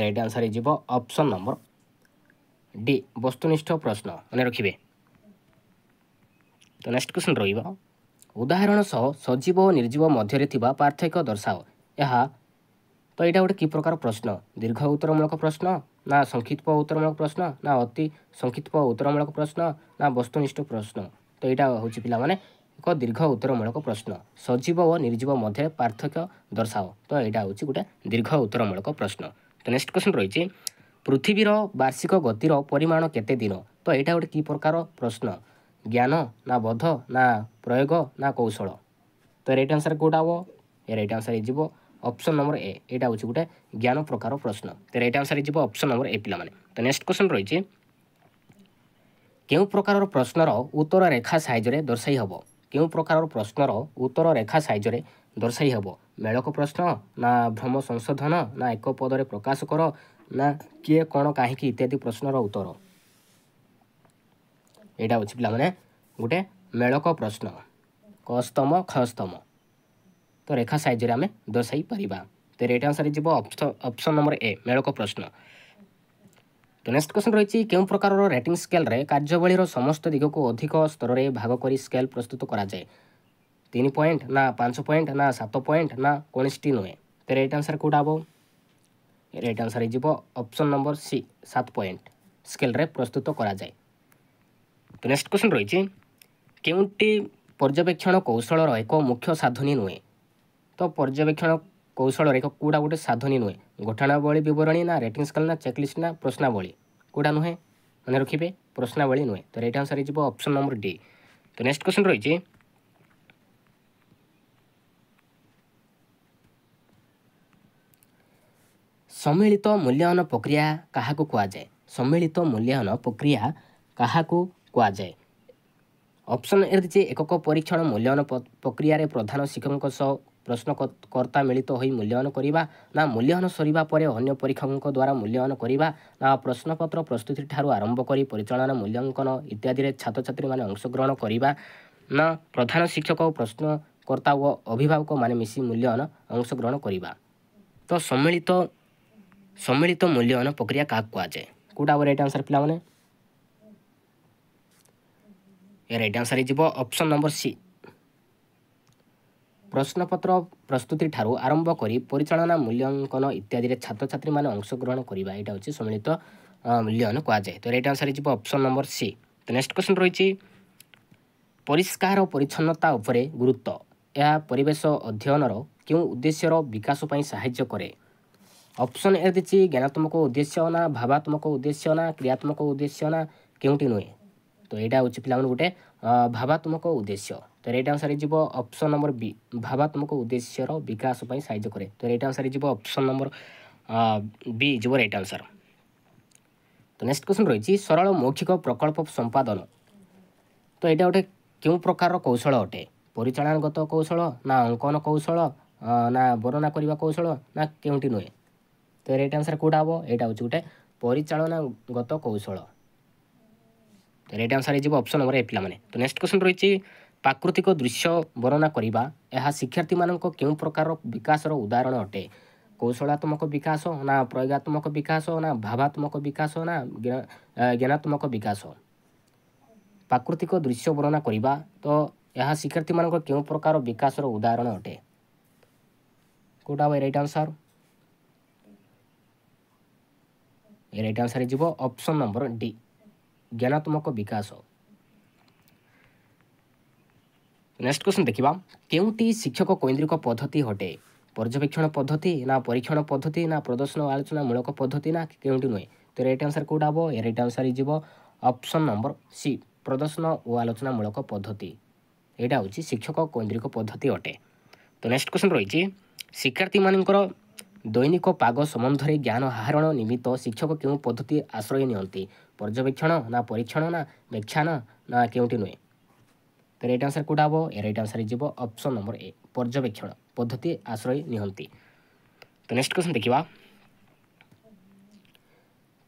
ରାଇଟ୍ ଆନ୍ସର ହେଇଯିବ ଅପସନ୍ ନମ୍ବର ଡି ବସ୍ତୁନିଷ୍ଠ ପ୍ରଶ୍ନ ମନେ ରଖିବେ ତ ନେକ୍ସଟ କ୍ୱେଶ୍ଚନ୍ ରହିବ ଉଦାହରଣ ସହ ସଜୀବ ଓ ନିର୍ଜୀବ ମଧ୍ୟରେ ଥିବା ପାର୍ଥକ୍ୟ ଦର୍ଶାଅ ଏହା ତ ଏଇଟା ଗୋଟେ କି ପ୍ରକାର ପ୍ରଶ୍ନ ଦୀର୍ଘ ଉତ୍ତରମୂଳକ ପ୍ରଶ୍ନ ନା ସଂକ୍ଷିପ୍ତ ଉତ୍ତରମୂଳକ ପ୍ରଶ୍ନ ନା ଅତି ସଂକ୍ଷିପ୍ତ ଉତ୍ତରମୂଳକ ପ୍ରଶ୍ନ ନା ବସ୍ତୁନିଷ୍ଠ ପ୍ରଶ୍ନ ତ ଏଇଟା ହେଉଛି ପିଲାମାନେ ଏକ ଦୀର୍ଘ ଉତ୍ତରମୂଳକ ପ୍ରଶ୍ନ ସଜୀବ ଓ ନିର୍ଜୀବ ମଧ୍ୟରେ ପାର୍ଥକ୍ୟ ଦର୍ଶାଅ ତ ଏଇଟା ହେଉଛି ଗୋଟେ ଦୀର୍ଘ ଉତ୍ତରମୂଳକ ପ୍ରଶ୍ନ ତ ନେକ୍ସଟ କ୍ୱେଶ୍ଚନ୍ ରହିଛି ପୃଥିବୀର ବାର୍ଷିକ ଗତିର ପରିମାଣ କେତେ ଦିନ ତ ଏଇଟା ଗୋଟେ କି ପ୍ରକାର ପ୍ରଶ୍ନ ଜ୍ଞାନ ନା ବୋଧ ନା ପ୍ରୟୋଗ ନା କୌଶଳ ତ ରାଇଟ୍ ଆନ୍ସର୍ କେଉଁଟା ହେବ ଏ ରାଇଟ୍ ଆନ୍ସର୍ ହେଇଯିବ ଅପ୍ସନ୍ ନମ୍ବର ଏ ଏଇଟା ହେଉଛି ଗୋଟେ ଜ୍ଞାନ ପ୍ରକାର ପ୍ରଶ୍ନ ତେଣୁ ଏଇଟା ଅନୁସାରେ ଯିବ ଅପ୍ସନ୍ ନମ୍ବର ଏ ପିଲାମାନେ ତ ନେକ୍ସଟ କ୍ୱେଶ୍ଚନ୍ ରହିଛି କେଉଁ ପ୍ରକାରର ପ୍ରଶ୍ନର ଉତ୍ତର ରେଖା ସାଇଜ୍ରେ ଦର୍ଶାଇ ହେବ କେଉଁ ପ୍ରକାରର ପ୍ରଶ୍ନର ଉତ୍ତର ରେଖା ସାଇଜ୍ରେ ଦର୍ଶାଇ ହେବ ମେଳକ ପ୍ରଶ୍ନ ନା ଭ୍ରମ ସଂଶୋଧନ ନା ଏକ ପଦରେ ପ୍ରକାଶ କର ନା କିଏ କ'ଣ କାହିଁକି ଇତ୍ୟାଦି ପ୍ରଶ୍ନର ଉତ୍ତର ଏଇଟା ହେଉଛି ପିଲାମାନେ ଗୋଟେ ମେଳକ ପ୍ରଶ୍ନ କସ୍ତମ ଖସ୍ତମ ତ ରେଖା ସାହାଯ୍ୟରେ ଆମେ ଦର୍ଶାଇ ପାରିବା ତ ରାଇଟ୍ ଆନ୍ସର୍ ହେଇଯିବ ଅପସନ୍ ନମ୍ବର ଏ ମେଳକ ପ୍ରଶ୍ନ ତ ନେକ୍ସଟ କ୍ୱେଶ୍ଚନ୍ ରହିଛି କେଉଁ ପ୍ରକାରର ରେଟିଂ ସ୍କେଲ୍ରେ କାର୍ଯ୍ୟାବଳୀର ସମସ୍ତ ଦିଗକୁ ଅଧିକ ସ୍ତରରେ ଭାଗ କରି ସ୍କେଲ୍ ପ୍ରସ୍ତୁତ କରାଯାଏ ତିନି ପଏଣ୍ଟ ନା ପାଞ୍ଚ ପଏଣ୍ଟ ନା ସାତ ପଏଣ୍ଟ ନା କୌଣସିଟି ନୁହେଁ ତ ରାଇଟ୍ ଆନ୍ସର୍ କେଉଁଟା ହେବ ରାଇଟ୍ ଆନ୍ସର୍ ହେଇଯିବ ଅପସନ୍ ନମ୍ବର ସି ସାତ ପଏଣ୍ଟ ସ୍କେଲ୍ରେ ପ୍ରସ୍ତୁତ କରାଯାଏ ତ ନେକ୍ସଟ କ୍ୱେଶ୍ଚନ୍ ରହିଛି କେଉଁଟି ପର୍ଯ୍ୟବେକ୍ଷଣ କୌଶଳର ଏକ ମୁଖ୍ୟ ସାଧନୀ ନୁହେଁ ତ ପର୍ଯ୍ୟବେକ୍ଷଣ କୌଶଳରେ ଏକ କେଉଁଟା ଗୋଟେ ସାଧନୀ ନୁହେଁ ଘଟଣାବଳୀ ବିବରଣୀ ନା ରେଟିଂ ସ୍କେଲ୍ ନା ଚେକ୍ଲିଷ୍ଟ ନା ପ୍ରଶ୍ନାବଳୀ କେଉଁଟା ନୁହେଁ ମନେ ରଖିବେ ପ୍ରଶ୍ନାବଳୀ ନୁହେଁ ତ ରେଟ୍ ଆନ୍ସର୍ ହେଇଯିବ ଅପସନ୍ ନମ୍ବର ଡି ତ ନେକ୍ସଟ କ୍ୱେଶ୍ଚନ୍ ରହିଛି ସମ୍ମିଳିତ ମୂଲ୍ୟାୟନ ପ୍ରକ୍ରିୟା କାହାକୁ କୁହାଯାଏ ସମ୍ମିଳିତ ମୂଲ୍ୟାୟନ ପ୍ରକ୍ରିୟା କାହାକୁ କୁହାଯାଏ ଅପସନ୍ ଏ ରହିଛି ଏକକ ପରୀକ୍ଷଣ ମୂଲ୍ୟାୟନ ପ୍ରକ୍ରିୟାରେ ପ୍ରଧାନ ଶିକ୍ଷକଙ୍କ ସହ ପ୍ରଶ୍ନକର୍ତ୍ତା ମିଳିତ ହୋଇ ମୂଲ୍ୟାୟନ କରିବା ନା ମୂଲ୍ୟାୟନ ସରିବା ପରେ ଅନ୍ୟ ପରୀକ୍ଷକଙ୍କ ଦ୍ୱାରା ମୂଲ୍ୟାୟନ କରିବା ନା ପ୍ରଶ୍ନପତ୍ର ପ୍ରସ୍ତୁତି ଠାରୁ ଆରମ୍ଭ କରି ପରିଚାଳନା ମୂଲ୍ୟାଙ୍କନ ଇତ୍ୟାଦିରେ ଛାତ୍ରଛାତ୍ରୀମାନେ ଅଂଶଗ୍ରହଣ କରିବା ନା ପ୍ରଧାନ ଶିକ୍ଷକ ଓ ପ୍ରଶ୍ନକର୍ତ୍ତା ଓ ଅଭିଭାବକମାନେ ମିଶି ମୂଲ୍ୟାୟନ ଅଂଶଗ୍ରହଣ କରିବା ତ ସମ୍ମିଳିତ ସମ୍ମିଳିତ ମୂଲ୍ୟାୟନ ପ୍ରକ୍ରିୟା କାହାକୁ କୁହାଯାଏ କେଉଁଟା ହେବ ରାଇଟ୍ ଆନ୍ସର ପିଲାମାନେ ଏ ରାଇଟ୍ ଆନ୍ସର ହେଇଯିବ ଅପସନ୍ ନମ୍ବର ସି ପ୍ରଶ୍ନପତ୍ର ପ୍ରସ୍ତୁତି ଠାରୁ ଆରମ୍ଭ କରି ପରିଚାଳନା ମୂଲ୍ୟାଙ୍କନ ଇତ୍ୟାଦିରେ ଛାତ୍ରଛାତ୍ରୀମାନେ ଅଂଶଗ୍ରହଣ କରିବା ଏଇଟା ହେଉଛି ସମ୍ମିଳିତ ମୂଲ୍ୟାୟନ କୁହାଯାଏ ତ ରାଇଟ୍ ଆନ୍ସର ହେଇଯିବ ଅପସନ୍ ନମ୍ବର ସି ତ ନେକ୍ସଟ କ୍ୱେଶ୍ଚନ୍ ରହିଛି ପରିଷ୍କାର ପରିଚ୍ଛନ୍ନତା ଉପରେ ଗୁରୁତ୍ୱ ଏହା ପରିବେଶ ଅଧ୍ୟୟନର କେଉଁ ଉଦ୍ଦେଶ୍ୟର ବିକାଶ ପାଇଁ ସାହାଯ୍ୟ କରେ ଅପସନ୍ ଏ ଦେଇଛି ଜ୍ଞାନାତ୍ମକ ଉଦ୍ଦେଶ୍ୟ ନା ଭାବାତ୍ମକ ଉଦ୍ଦେଶ୍ୟ ନା କ୍ରିୟାତ୍ମକ ଉଦ୍ଦେଶ୍ୟ ନା କେଉଁଠି ନୁହେଁ ତ ଏଇଟା ହେଉଛି ପିଲାମାନଙ୍କୁ ଗୋଟେ ଭାବାତ୍ମକ ଉଦ୍ଦେଶ୍ୟ তো রাইট আনসার ହେଇଯିବ অপশন নম্বর বি ভাবাত্মক উদ্দেশ্যর বিকাশ পাই সাহায্য করে তো রাইট আনসার ହେଇଯିବ অপশন নম্বর বি যাব রাইট আনসার তো নেক্সট কোশ্চেন রয়েছে সরল মৌখিক প্রকল্প সম্পাদন তো এটা গোটে কেউ প্রকার কৌশল অটে পরিচালনাগত কৌশল না অঙ্কন কৌশল না বর্ণনা করা কৌশল না কেউটি নুহে তো রাইট আনসার কোটা হব এটা হচ্ছে গোটে পরিচালনাগত কৌশল তো রাইট আনসার হয়ে যাব অপশন নম্বর এ পিলামানে তো নেক্সট কোশ্চেন রয়েছে ପ୍ରାକୃତିକ ଦୃଶ୍ୟ ବର୍ଣ୍ଣନା କରିବା ଏହା ଶିକ୍ଷାର୍ଥୀମାନଙ୍କ କେଉଁ ପ୍ରକାର ବିକାଶର ଉଦାହରଣ ଅଟେ କୌଶଳାତ୍ମକ ବିକାଶ ନା ପ୍ରୟୋଗାତ୍ମକ ବିକାଶ ନା ଭାବାତ୍ମକ ବିକାଶ ନା ଜ୍ଞାନାତ୍ମକ ବିକାଶ ପ୍ରାକୃତିକ ଦୃଶ୍ୟ ବର୍ଣ୍ଣନା କରିବା ତ ଏହା ଶିକ୍ଷାର୍ଥୀମାନଙ୍କ କେଉଁ ପ୍ରକାର ବିକାଶର ଉଦାହରଣ ଅଟେ କେଉଁଟା ହେବ ରାଇଟ୍ ଆନ୍ସର୍ ରାଇଟ୍ ଆନ୍ସର୍ ଯିବ ଅପସନ୍ ନମ୍ବର ଡି ଜ୍ଞାନାତ୍ମକ ବିକାଶ ନେକ୍ସଟ କ୍ୱେଶ୍ଚନ୍ ଦେଖିବା କେଉଁଟି ଶିକ୍ଷକ କୈନ୍ଦ୍ରିକ ପଦ୍ଧତି ଅଟେ ପର୍ଯ୍ୟବେକ୍ଷଣ ପଦ୍ଧତି ନା ପରୀକ୍ଷଣ ପଦ୍ଧତି ନା ପ୍ରଦର୍ଶନ ଆଲୋଚନା ମୂଳକ ପଦ୍ଧତି ନା କେଉଁଠି ନୁହେଁ ତ ରାଇଟ୍ ଆନ୍ସର୍ କେଉଁଟା ହେବ ଏ ରାଇଟ୍ ଆନ୍ସର୍ ହେଇଯିବ ଅପସନ୍ ନମ୍ବର ସି ପ୍ରଦର୍ଶନ ଓ ଆଲୋଚନା ମୂଳକ ପଦ୍ଧତି ଏଇଟା ହେଉଛି ଶିକ୍ଷକ କୈନ୍ଦ୍ରିକ ପଦ୍ଧତି ଅଟେ ତ ନେକ୍ସଟ କ୍ୱେଶ୍ଚନ୍ ରହିଛି ଶିକ୍ଷାର୍ଥୀମାନଙ୍କର ଦୈନିକ ପାଗ ସମ୍ବନ୍ଧରେ ଜ୍ଞାନ ଆହରଣ ନିମିତ୍ତ ଶିକ୍ଷକ କେଉଁ ପଦ୍ଧତି ଆଶ୍ରୟ ନିଅନ୍ତି ପର୍ଯ୍ୟବେକ୍ଷଣ ନା ପରୀକ୍ଷଣ ନା ବ୍ୟାଖ୍ୟାନ ନା କେଉଁଠି ନୁହେଁ ତ ରାଇଟ୍ ଆନ୍ସର୍ କେଉଁଟା ହେବ ଏ ରାଇଟ୍ ଆନ୍ସର୍ ହେଇଯିବ ଅପସନ୍ ନମ୍ବର ଏ ପର୍ଯ୍ୟବେକ୍ଷଣ ପଦ୍ଧତି ଆଶ୍ରୟ ନିଅନ୍ତି ତ ନେକ୍ସଟ କ୍ୱେଶ୍ଚନ୍ ଦେଖିବା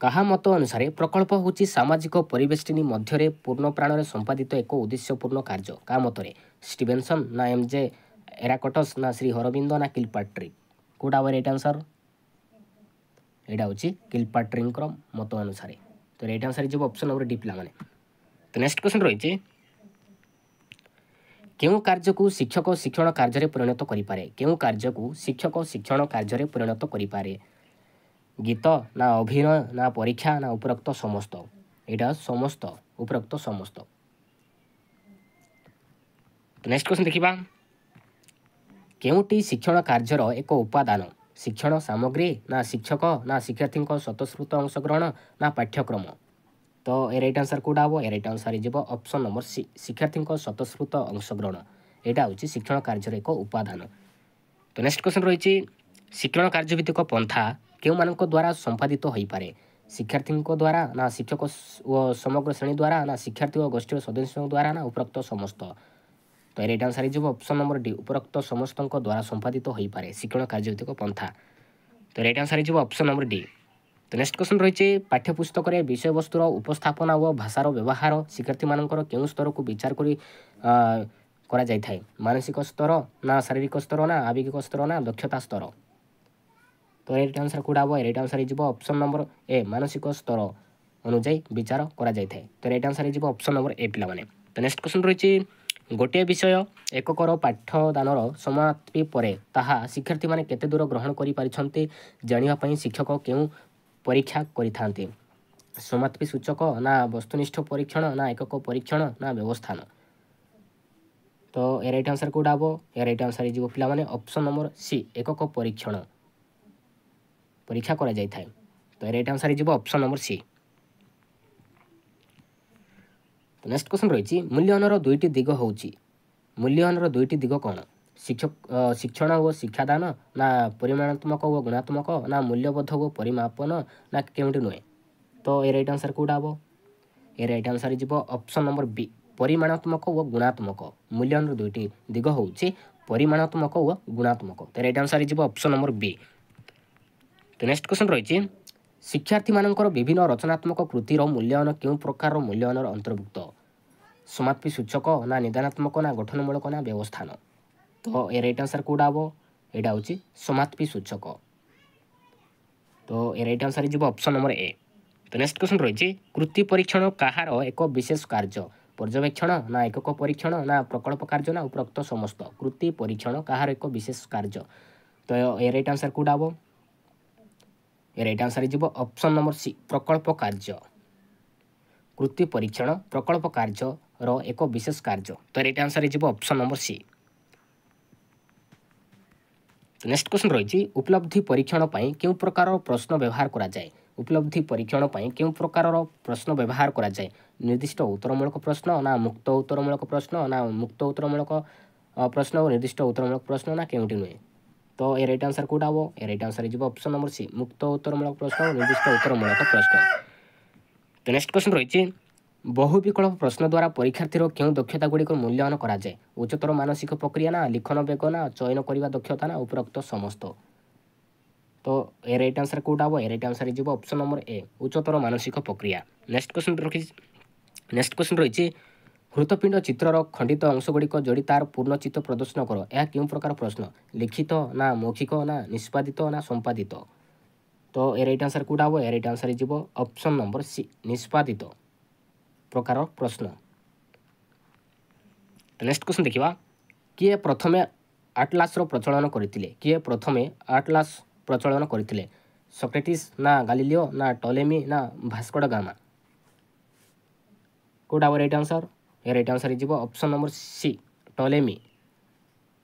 କାହା ମତ ଅନୁସାରେ ପ୍ରକଳ୍ପ ହେଉଛି ସାମାଜିକ ପରିବେଷ୍ଟନୀ ମଧ୍ୟରେ ପୂର୍ଣ୍ଣପ୍ରାଣରେ ସମ୍ପାଦିତ ଏକ ଉଦ୍ଦେଶ୍ୟପୂର୍ଣ୍ଣ କାର୍ଯ୍ୟ କାହା ମତରେ ଷ୍ଟିଭେନସନ୍ ନା ଏମ୍ ଜେ ଏରାକଟସ୍ ନା ଶ୍ରୀ ହରବିନ୍ଦ ନା କିଲ୍ପାଟ୍ରି କେଉଁଟା ହେବ ରାଇଟ୍ ଆନ୍ସର୍ ଏଇଟା ହେଉଛି କିଲ୍ପାଟ୍ରିଙ୍କର ମତ ଅନୁସାରେ ତ ରାଇଟ୍ ଆନ୍ସର୍ ଯିବ ଅପସନ୍ ନମ୍ବର ଡି ପିଲାମାନେ ତ ନେକ୍ସଟ କ୍ୱେଶ୍ଚନ୍ ରହିଛି କେଉଁ କାର୍ଯ୍ୟକୁ ଶିକ୍ଷକ ଶିକ୍ଷଣ କାର୍ଯ୍ୟରେ ପରିଣତ କରିପାରେ କେଉଁ କାର୍ଯ୍ୟକୁ ଶିକ୍ଷକ ଶିକ୍ଷଣ କାର୍ଯ୍ୟରେ ପରିଣତ କରିପାରେ ଗୀତ ନା ଅଭିନୟ ନା ପରୀକ୍ଷା ନା ଉପରୋକ୍ତ ସମସ୍ତ ଏଇଟା ସମସ୍ତ ଉପରୋକ୍ତ ସମସ୍ତ ନେକ୍ସଟ କ୍ୱେଶ୍ଚନ୍ ଦେଖିବା କେଉଁଟି ଶିକ୍ଷଣ କାର୍ଯ୍ୟର ଏକ ଉପାଦାନ ଶିକ୍ଷଣ ସାମଗ୍ରୀ ନା ଶିକ୍ଷକ ନା ଶିକ୍ଷାର୍ଥୀଙ୍କ ସ୍ୱତଃସ୍ଫୃତ ଅଂଶଗ୍ରହଣ ନା ପାଠ୍ୟକ୍ରମ ତ ଏ ରାଇଟ୍ ଆନ୍ସର୍ କେଉଁଟା ହେବ ଏ ରାଇଟ୍ ଆନ୍ସର୍ ହେଇଯିବ ଅପ୍ସନ୍ ନମ୍ବର ସି ଶିକ୍ଷାର୍ଥୀଙ୍କ ସ୍ୱତଃସ୍ଫୃତ ଅଂଶଗ୍ରହଣ ଏଇଟା ହେଉଛି ଶିକ୍ଷଣ କାର୍ଯ୍ୟର ଏକ ଉପାଦାନ ତ ନେକ୍ସଟ କ୍ୱେଶ୍ଚନ୍ ରହିଛି ଶିକ୍ଷଣ କାର୍ଯ୍ୟଭିତ୍ତିକ ପନ୍ଥା କେଉଁମାନଙ୍କ ଦ୍ୱାରା ସମ୍ପାଦିତ ହୋଇପାରେ ଶିକ୍ଷାର୍ଥୀଙ୍କ ଦ୍ୱାରା ନା ଶିକ୍ଷକ ଓ ସମଗ୍ର ଶ୍ରେଣୀ ଦ୍ୱାରା ନା ଶିକ୍ଷାର୍ଥୀ ଓ ଗୋଷ୍ଠୀର ସଦସ୍ୟଙ୍କ ଦ୍ୱାରା ନା ଉପରୋକ୍ତ ସମସ୍ତ ତ ଏ ରାଇଟ୍ ଆନ୍ସର୍ ହେଇଯିବ ଅପ୍ସନ୍ ନମ୍ବର ଡି ଉପରୋକ୍ତ ସମସ୍ତଙ୍କ ଦ୍ୱାରା ସମ୍ପାଦିତ ହୋଇପାରେ ଶିକ୍ଷଣ କାର୍ଯ୍ୟଭିତ୍ତିକ ପନ୍ଥା ତ ରାଇଟ୍ ଆନ୍ସର୍ ହେଇଯିବ ଅପ୍ସନ୍ ନମ୍ବର ଡି তো নেক্সট কোশ্চেন রয়েছে পাঠ্যপুস্তকরে বিষয়বস্তুর উপস্থাপনা ও ভাষার ব্যবহার শিক্ষার্থীমানଙ୍କର কেউ স্তরକୁ বিচার করে করা যাই থাকে মানসিক স্তর না শারীরিক স্তর না আবেগিক স্তর না দক্ষতা স্তর তো এর আনসার কোটা হব এর আনসার হয়ে অপশন নম্বর এ মানসিক স্তর অনুযায়ী বিচার করা যাই থাকে তো এর আনসার হয়ে অপশন নম্বর এ পিলামানে তো নেক্সট কোশ্চেন রয়েছে ଗୋଟିଏ ବିଷୟ ଏକକର ପାଠଦାନର ସମାପ୍ତି ପରେ ତାହା ଶିକ୍ଷାର୍ଥୀମାନେ କେତେ ଦୂର ଗ୍ରହଣ କରିପାରିଛନ୍ତି ଜାଣିବା ପାଇଁ ଶିକ୍ଷକ କେଉଁ ପରୀକ୍ଷା କରିଥାନ୍ତି ସମାପ୍ତି ସୂଚକ ନା ବସ୍ତୁନିଷ୍ଠ ପରୀକ୍ଷଣ ନା ଏକକ ପରୀକ୍ଷଣ ନା ବ୍ୟବସ୍ଥାନ ତ ଏ ରାଇଟ୍ ଆନ୍ସର୍ କେଉଁଟା ହେବ ଏ ରାଇଟ୍ ଆନ୍ସର ହେଇଯିବ ପିଲାମାନେ ଅପସନ୍ ନମ୍ବର ସି ଏକକ ପରୀକ୍ଷଣ ପରୀକ୍ଷା କରାଯାଇଥାଏ ତ ଏ ରାଇଟ୍ ଆନ୍ସର ହେଇଯିବ option number C next question ରହିଛି ମୂଲ୍ୟନର ଦୁଇଟି ଦିଗ ହେଉଛି ମୂଲ୍ୟନର ଦୁଇଟି ଦିଗ କ'ଣ ଶିକ୍ଷକ ଶିକ୍ଷଣ ଓ ଶିକ୍ଷାଦାନ ନା ପରିମାଣାତ୍ମକ ଓ ଗୁଣାତ୍ମକ ନା ମୂଲ୍ୟବୋଧ ଓ ପରିମାପନ ନା କେଉଁଠି ନୁହେଁ ତ ଏ ରାଇଟ୍ ଆନ୍ସର୍ କେଉଁଟା ହବ ଏ ରାଇଟ୍ ଆନ୍ସର୍ ଯିବ ଅପ୍ସନ୍ ନମ୍ବର ବି ପରିମାଣାତ୍ମକ ଓ ଗୁଣାତ୍ମକ ମୂଲ୍ୟାୟନର ଦୁଇଟି ଦିଗ ହେଉଛି ପରିମାଣାତ୍ମକ ଓ ଗୁଣାତ୍ମକ ତ ରାଇଟ୍ ଆନ୍ସର୍ ଯିବ ଅପ୍ସନ୍ ନମ୍ବର ବି ତ ନେକ୍ସଟ କ୍ୱେଶ୍ଚନ୍ ରହିଛି ଶିକ୍ଷାର୍ଥୀମାନଙ୍କର ବିଭିନ୍ନ ରଚନାତ୍ମକ କୃତିର ମୂଲ୍ୟାୟନ କେଉଁ ପ୍ରକାରର ମୂଲ୍ୟାୟନର ଅନ୍ତର୍ଭୁକ୍ତ ସମାପି ସୂଚକ ନା ନିଦାନାତ୍ମକ ନା ଗଠନମୂଳକ ନା ବ୍ୟବସ୍ଥାନ তো এ রাইট আনসার কোটা হব এটা হচ্ছে সমাপ্তি সূচক তো এ রাইট আনসার যাব অপশন নম্বর এ তো নেক্সট কোশ্চেন রয়েছে কৃতি পরীক্ষণ কাহার এক বিশেষ কার্য পর্যবেক্ষণ না একক পরীক্ষণ না প্রকল্প কার্য না উপরোক্ত সমস্ত কৃতি পরীক্ষণ কাহার এক বিশেষ কার্য তো এ রাইট আনসার কোটা হব এ রাইট আনসার যাব অপশন নম্বর সি প্রকল্প কার্য কৃতি পরীক্ষণ প্রকল্প কার্যর এক বিশেষ কার্য তো রাইট আনসার যাব option number C next question ରହିଛି ଉପଲବ୍ଧି ପରୀକ୍ଷଣ ପାଇଁ କେଉଁ ପ୍ରକାରର ପ୍ରଶ୍ନ ବ୍ୟବହାର କରାଯାଏ ଉପଲବ୍ଧି ପରୀକ୍ଷଣ ପାଇଁ କେଉଁ ପ୍ରକାରର ପ୍ରଶ୍ନ ବ୍ୟବହାର କରାଯାଏ ନିର୍ଦ୍ଦିଷ୍ଟ ଉତ୍ତରମୂଳକ ପ୍ରଶ୍ନ ନା ମୁକ୍ତ ଉତ୍ତରମୂଳକ ପ୍ରଶ୍ନ ନା ମୁକ୍ତ ଉତ୍ତରମୂଳକ ପ୍ରଶ୍ନ ଓ ନିର୍ଦ୍ଦିଷ୍ଟ ଉତ୍ତରମୂଳକ ପ୍ରଶ୍ନ ନା କେଉଁଠି ନୁହେଁ ତ ଏ ରାଇଟ୍ ଆନ୍ସର୍ କେଉଁଟା ହେବ ଏ ରାଇଟ୍ ଆନ୍ସର୍ ହେଇଯିବ ଅପସନ୍ ନମ୍ବର ସି ମୁକ୍ତ ଉତ୍ତରମୂଳକ ପ୍ରଶ୍ନ ଓ ନିର୍ଦ୍ଦିଷ୍ଟ ଉତ୍ତରମୂଳକ ପ୍ରଶ୍ନ ତ ନେକ୍ସଟ କ୍ୱେଶ୍ଚନ୍ ରହିଛି ବହୁ ବିକଳ୍ପ ପ୍ରଶ୍ନ ଦ୍ୱାରା ପରୀକ୍ଷାର୍ଥୀର କେଉଁ ଦକ୍ଷତାଗୁଡ଼ିକୁ ମୂଲ୍ୟାୟନ କରାଯାଏ ଉଚ୍ଚତର ମାନସିକ ପ୍ରକ୍ରିୟା ନା ଲିଖନ ବେଗ ନା ଚୟନ କରିବା ଦକ୍ଷତା ନା ଉପରୋକ୍ତ ସମସ୍ତ ତ ଏ ରାଇଟ୍ ଆନ୍ସର୍ କେଉଁଟା ହେବ ଏ ରାଇଟ୍ ଆନ୍ସର୍ ହେଇଯିବ ଅପ୍ସନ୍ ନମ୍ବର ଏ ଉଚ୍ଚତର ମାନସିକ ପ୍ରକ୍ରିୟା ନେକ୍ସଟ କ୍ୱେଶ୍ଚନ୍ ରଖିଛି ନେକ୍ସଟ କ୍ୱେଶ୍ଚନ୍ ରହିଛି ହୃତପିଣ୍ଡ ଚିତ୍ରର ଖଣ୍ଡିତ ଅଂଶଗୁଡ଼ିକ ଯୋଡ଼ି ତାହାର ପୂର୍ଣ୍ଣ ଚିତ୍ର ପ୍ରଦର୍ଶନ କର ଏହା କେଉଁ ପ୍ରକାର ପ୍ରଶ୍ନ ଲିଖିତ ନା ମୌଖିକ ନା ନିଷ୍ପାଦିତ ନା ସମ୍ପାଦିତ ତ ଏ ରାଇଟ୍ ଆନ୍ସର୍ କେଉଁଟା ହେବ ଏ ରାଇଟ୍ ଆନ୍ସର୍ ହେଇଯିବ ଅପ୍ସନ୍ ନମ୍ବର ସି ନିଷ୍ପାଦିତ ପ୍ରକାର ପ୍ରଶ୍ନ ନେକ୍ସଟ କ୍ୱେଶ୍ଚନ୍ ଦେଖିବା କିଏ ପ୍ରଥମେ ଆଟଲାସ୍ର ପ୍ରଚଳନ କରିଥିଲେ କିଏ ପ୍ରଥମେ ଆଟଲାସ୍ ପ୍ରଚଳନ କରିଥିଲେ ସକ୍ରେଟିସ୍ ନା ଗାଲିଲିଓ ନା ଟଲେମି ନା ଭାସ୍କଡ ଗାମା କେଉଁଟା ହେବ ରାଇଟ୍ ଆନ୍ସର୍ ଏ ରାଇଟ୍ ଆନ୍ସର୍ ହେଇଯିବ option number C Ptolemy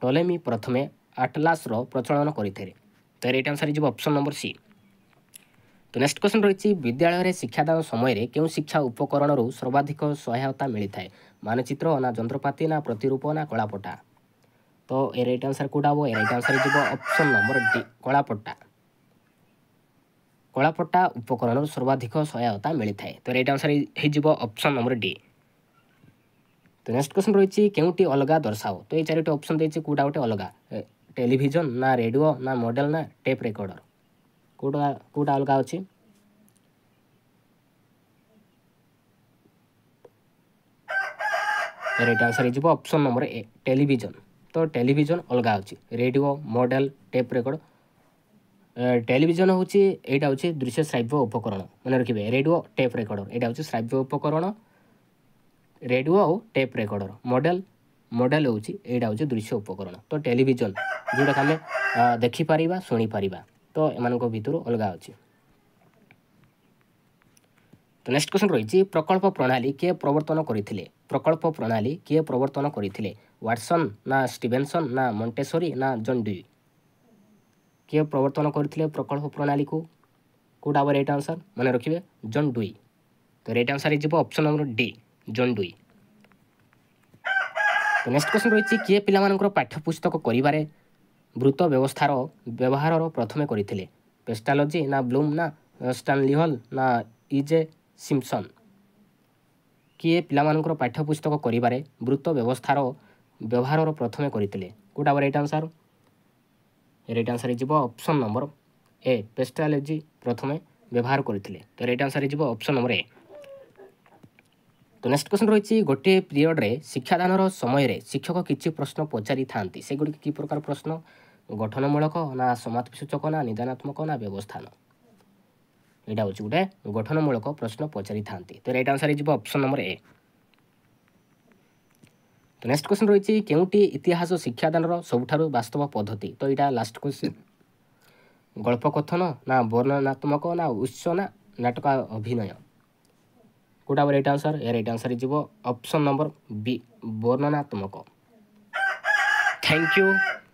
Ptolemy ପ୍ରଥମେ ଆଟଲାସ୍ର ପ୍ରଚଳନ କରିଥିଲେ ତ ରାଇଟ୍ ଆନ୍ସର୍ ହେଇଯିବ ଅପସନ୍ ନମ୍ବର ସି তো ନେକ୍ସଟ କ୍ୱେଶ୍ଚନ୍ ରହିଛି ବିଦ୍ୟାଳୟରେ ଶିକ୍ଷାଦାନ ସମୟରେ କେଉଁ ଶିକ୍ଷା ଉପକରଣରୁ ସର୍ବାଧିକ ସହାୟତା ମିଳିଥାଏ ମାନଚିତ୍ର ନା ଯନ୍ତ୍ରପାତି ନା ପ୍ରତିରୂପ ନା କଳାପଟା ତ ଏ ରାଇଟ୍ ଆନ୍ସର୍ କେଉଁଟା ହେବ ଏ ରାଇଟ୍ ଆନ୍ସର୍ ଯିବ ଅପସନ୍ ନମ୍ବର ଡି କଳାପଟା କଳାପଟା ଉପକରଣରୁ ସର୍ବାଧିକ ସହାୟତା ମିଳିଥାଏ ତ ରାଇଟ୍ ଆନ୍ସର୍ ହେଇଯିବ ଅପସନ୍ ନମ୍ବର ଡି ତ ନେକ୍ସଟ କ୍ୱେଶ୍ଚନ୍ ରହିଛି କେଉଁଟି ଅଲଗା ଦର୍ଶାଅ ତ ଏଇ ଚାରିଟି ଅପସନ୍ ଦେଇଛି କେଉଁଟା ଗୋଟେ ଅଲଗା ଟେଲିଭିଜନ ନା ରେଡ଼ିଓ ନା ମଡ଼େଲ ନା ଟେପ୍ ରେକର୍ଡ଼ର କେଉଁଟା କେଉଁଟା ଅଲଗା ଅଛି ରାଇଟ୍ ଆନ୍ସର୍ ହେଇଯିବ ଅପସନ୍ ନମ୍ବର ଏ ଟେଲିଭିଜନ୍ ତ ଟେଲିଭିଜନ୍ ଅଲଗା ଅଛି radio model tape record television ହେଉଛି ଏଇଟା ହେଉଛି ଦୃଶ୍ୟ ଶ୍ରାବ୍ୟ ଉପକରଣ ମନେ ରଖିବେ ରେଡ଼ିଓ ଟେପ୍ ରେକର୍ଡ଼ର ଏଇଟା ହେଉଛି ଶ୍ରାବ୍ୟ ଉପକରଣ ରେଡ଼ିଓ ଆଉ ଟେପ୍ ରେକର୍ଡ଼ର ମଡ଼େଲ୍ ମଡ଼େଲ୍ ହେଉଛି ଏଇଟା ହେଉଛି ଦୃଶ୍ୟ ଉପକରଣ ତ ଟେଲିଭିଜନ୍ ଯେଉଁଟାକି ଆମେ ଦେଖିପାରିବା ଶୁଣିପାରିବା ତ ଏମାନଙ୍କ ଭିତରୁ ଅଲଗା ଅଛି ତ ନେକ୍ସଟ କ୍ୱେଶ୍ଚନ୍ ରହିଛି ପ୍ରକଳ୍ପ ପ୍ରଣାଳୀ କିଏ ପ୍ରବର୍ତ୍ତନ କରିଥିଲେ ପ୍ରକଳ୍ପ ପ୍ରଣାଳୀ କିଏ ପ୍ରବର୍ତ୍ତନ କରିଥିଲେ ୱାଟସନ୍ ନା ଷ୍ଟିଭେନସନ୍ ନା ମଣ୍ଟେଶ୍ୱରୀ ନା ଜନ୍ ଜଣ୍ଡୁଇ କିଏ ପ୍ରବର୍ତ୍ତନ କରିଥିଲେ ପ୍ରକଳ୍ପ ପ୍ରଣାଳୀକୁ କେଉଁଟା ହେବ ରାଇଟ୍ ଆନ୍ସର ମନେ ରଖିବେ ଜନ୍ ଡୁଇ ତ ରାଇଟ୍ ଆନ୍ସର ହେଇଯିବ ଅପ୍ସନ୍ ନମ୍ବର ଡି ଡୁଇ ତ ନେକ୍ସଟ କ୍ୱେଶ୍ଚନ୍ ରହିଛି କିଏ ପିଲାମାନଙ୍କର ପାଠ୍ୟପୁସ୍ତକ କରିବାରେ ବୃତ ବ୍ୟବସ୍ଥାର ବ୍ୟବହାରର ପ୍ରଥମେ କରିଥିଲେ ପେଷ୍ଟାଲୋଜି ନା ବ୍ଲୁମ୍ ନା ଷ୍ଟାନଲିହଲ ନା ଇଜେ ସିମ୍ସନ୍ କିଏ ପିଲାମାନଙ୍କର ପାଠ୍ୟପୁସ୍ତକ କରିବାରେ ବୃତ୍ତ ବ୍ୟବସ୍ଥାର ବ୍ୟବହାରର ପ୍ରଥମେ କରିଥିଲେ କେଉଁଟା ଆମର ରାଇଟ୍ ଆନ୍ସର ରାଇଟ୍ ଆନ୍ସର ହେଇଯିବ ଅପସନ୍ ନମ୍ବର ଏ ପେଷ୍ଟାଲୋଜି ପ୍ରଥମେ ବ୍ୟବହାର କରିଥିଲେ ତ ରାଇଟ୍ ଆନ୍ସର ହେଇଯିବ ଅପସନ୍ ନମ୍ବର ଏ ତ ନେକ୍ସଟ କ୍ୱେଶ୍ଚନ୍ ରହିଛି ଗୋଟିଏ ପିରିୟଡ଼ରେ ଶିକ୍ଷାଦାନର ସମୟରେ ଶିକ୍ଷକ କିଛି ପ୍ରଶ୍ନ ପଚାରିଥାନ୍ତି ସେଗୁଡ଼ିକ କି ପ୍ରକାର ପ୍ରଶ୍ନ ଗଠନମୂଳକ ନା ସମାପିସୂଚକ ନା ନିଦାନାତ୍ମକ ନା ବ୍ୟବସ୍ଥାନ ଏଇଟା ହେଉଛି ଗୋଟେ ଗଠନମୂଳକ ପ୍ରଶ୍ନ ପଚାରିଥାନ୍ତି ତ ରାଇଟ୍ ଆନ୍ସର ହେଇଯିବ ଅପସନ୍ ନମ୍ବର ଏ ତ ନେକ୍ସଟ କ୍ୱେଶ୍ଚନ୍ ରହିଛି କେଉଁଠି ଇତିହାସ ଶିକ୍ଷାଦାନର ସବୁଠାରୁ ବାସ୍ତବ ପଦ୍ଧତି ତ ଏଇଟା ଲାଷ୍ଟ କ୍ୱେଶ୍ଚନ୍ ଗଳ୍ପକଥନ ନା ବର୍ଣ୍ଣନାତ୍ମକ ନା ଉତ୍ସ ନା ନାଟକ ଅଭିନୟ କେଉଁଟା ରାଇଟ୍ ଆନ୍ସର ଏ ରାଇଟ୍ ଆନ୍ସର ହେଇଯିବ ଅପସନ୍ ନମ୍ବର ବି ବର୍ଣ୍ଣନାତ୍ମକ ଥ୍ୟାଙ୍କ ୟୁ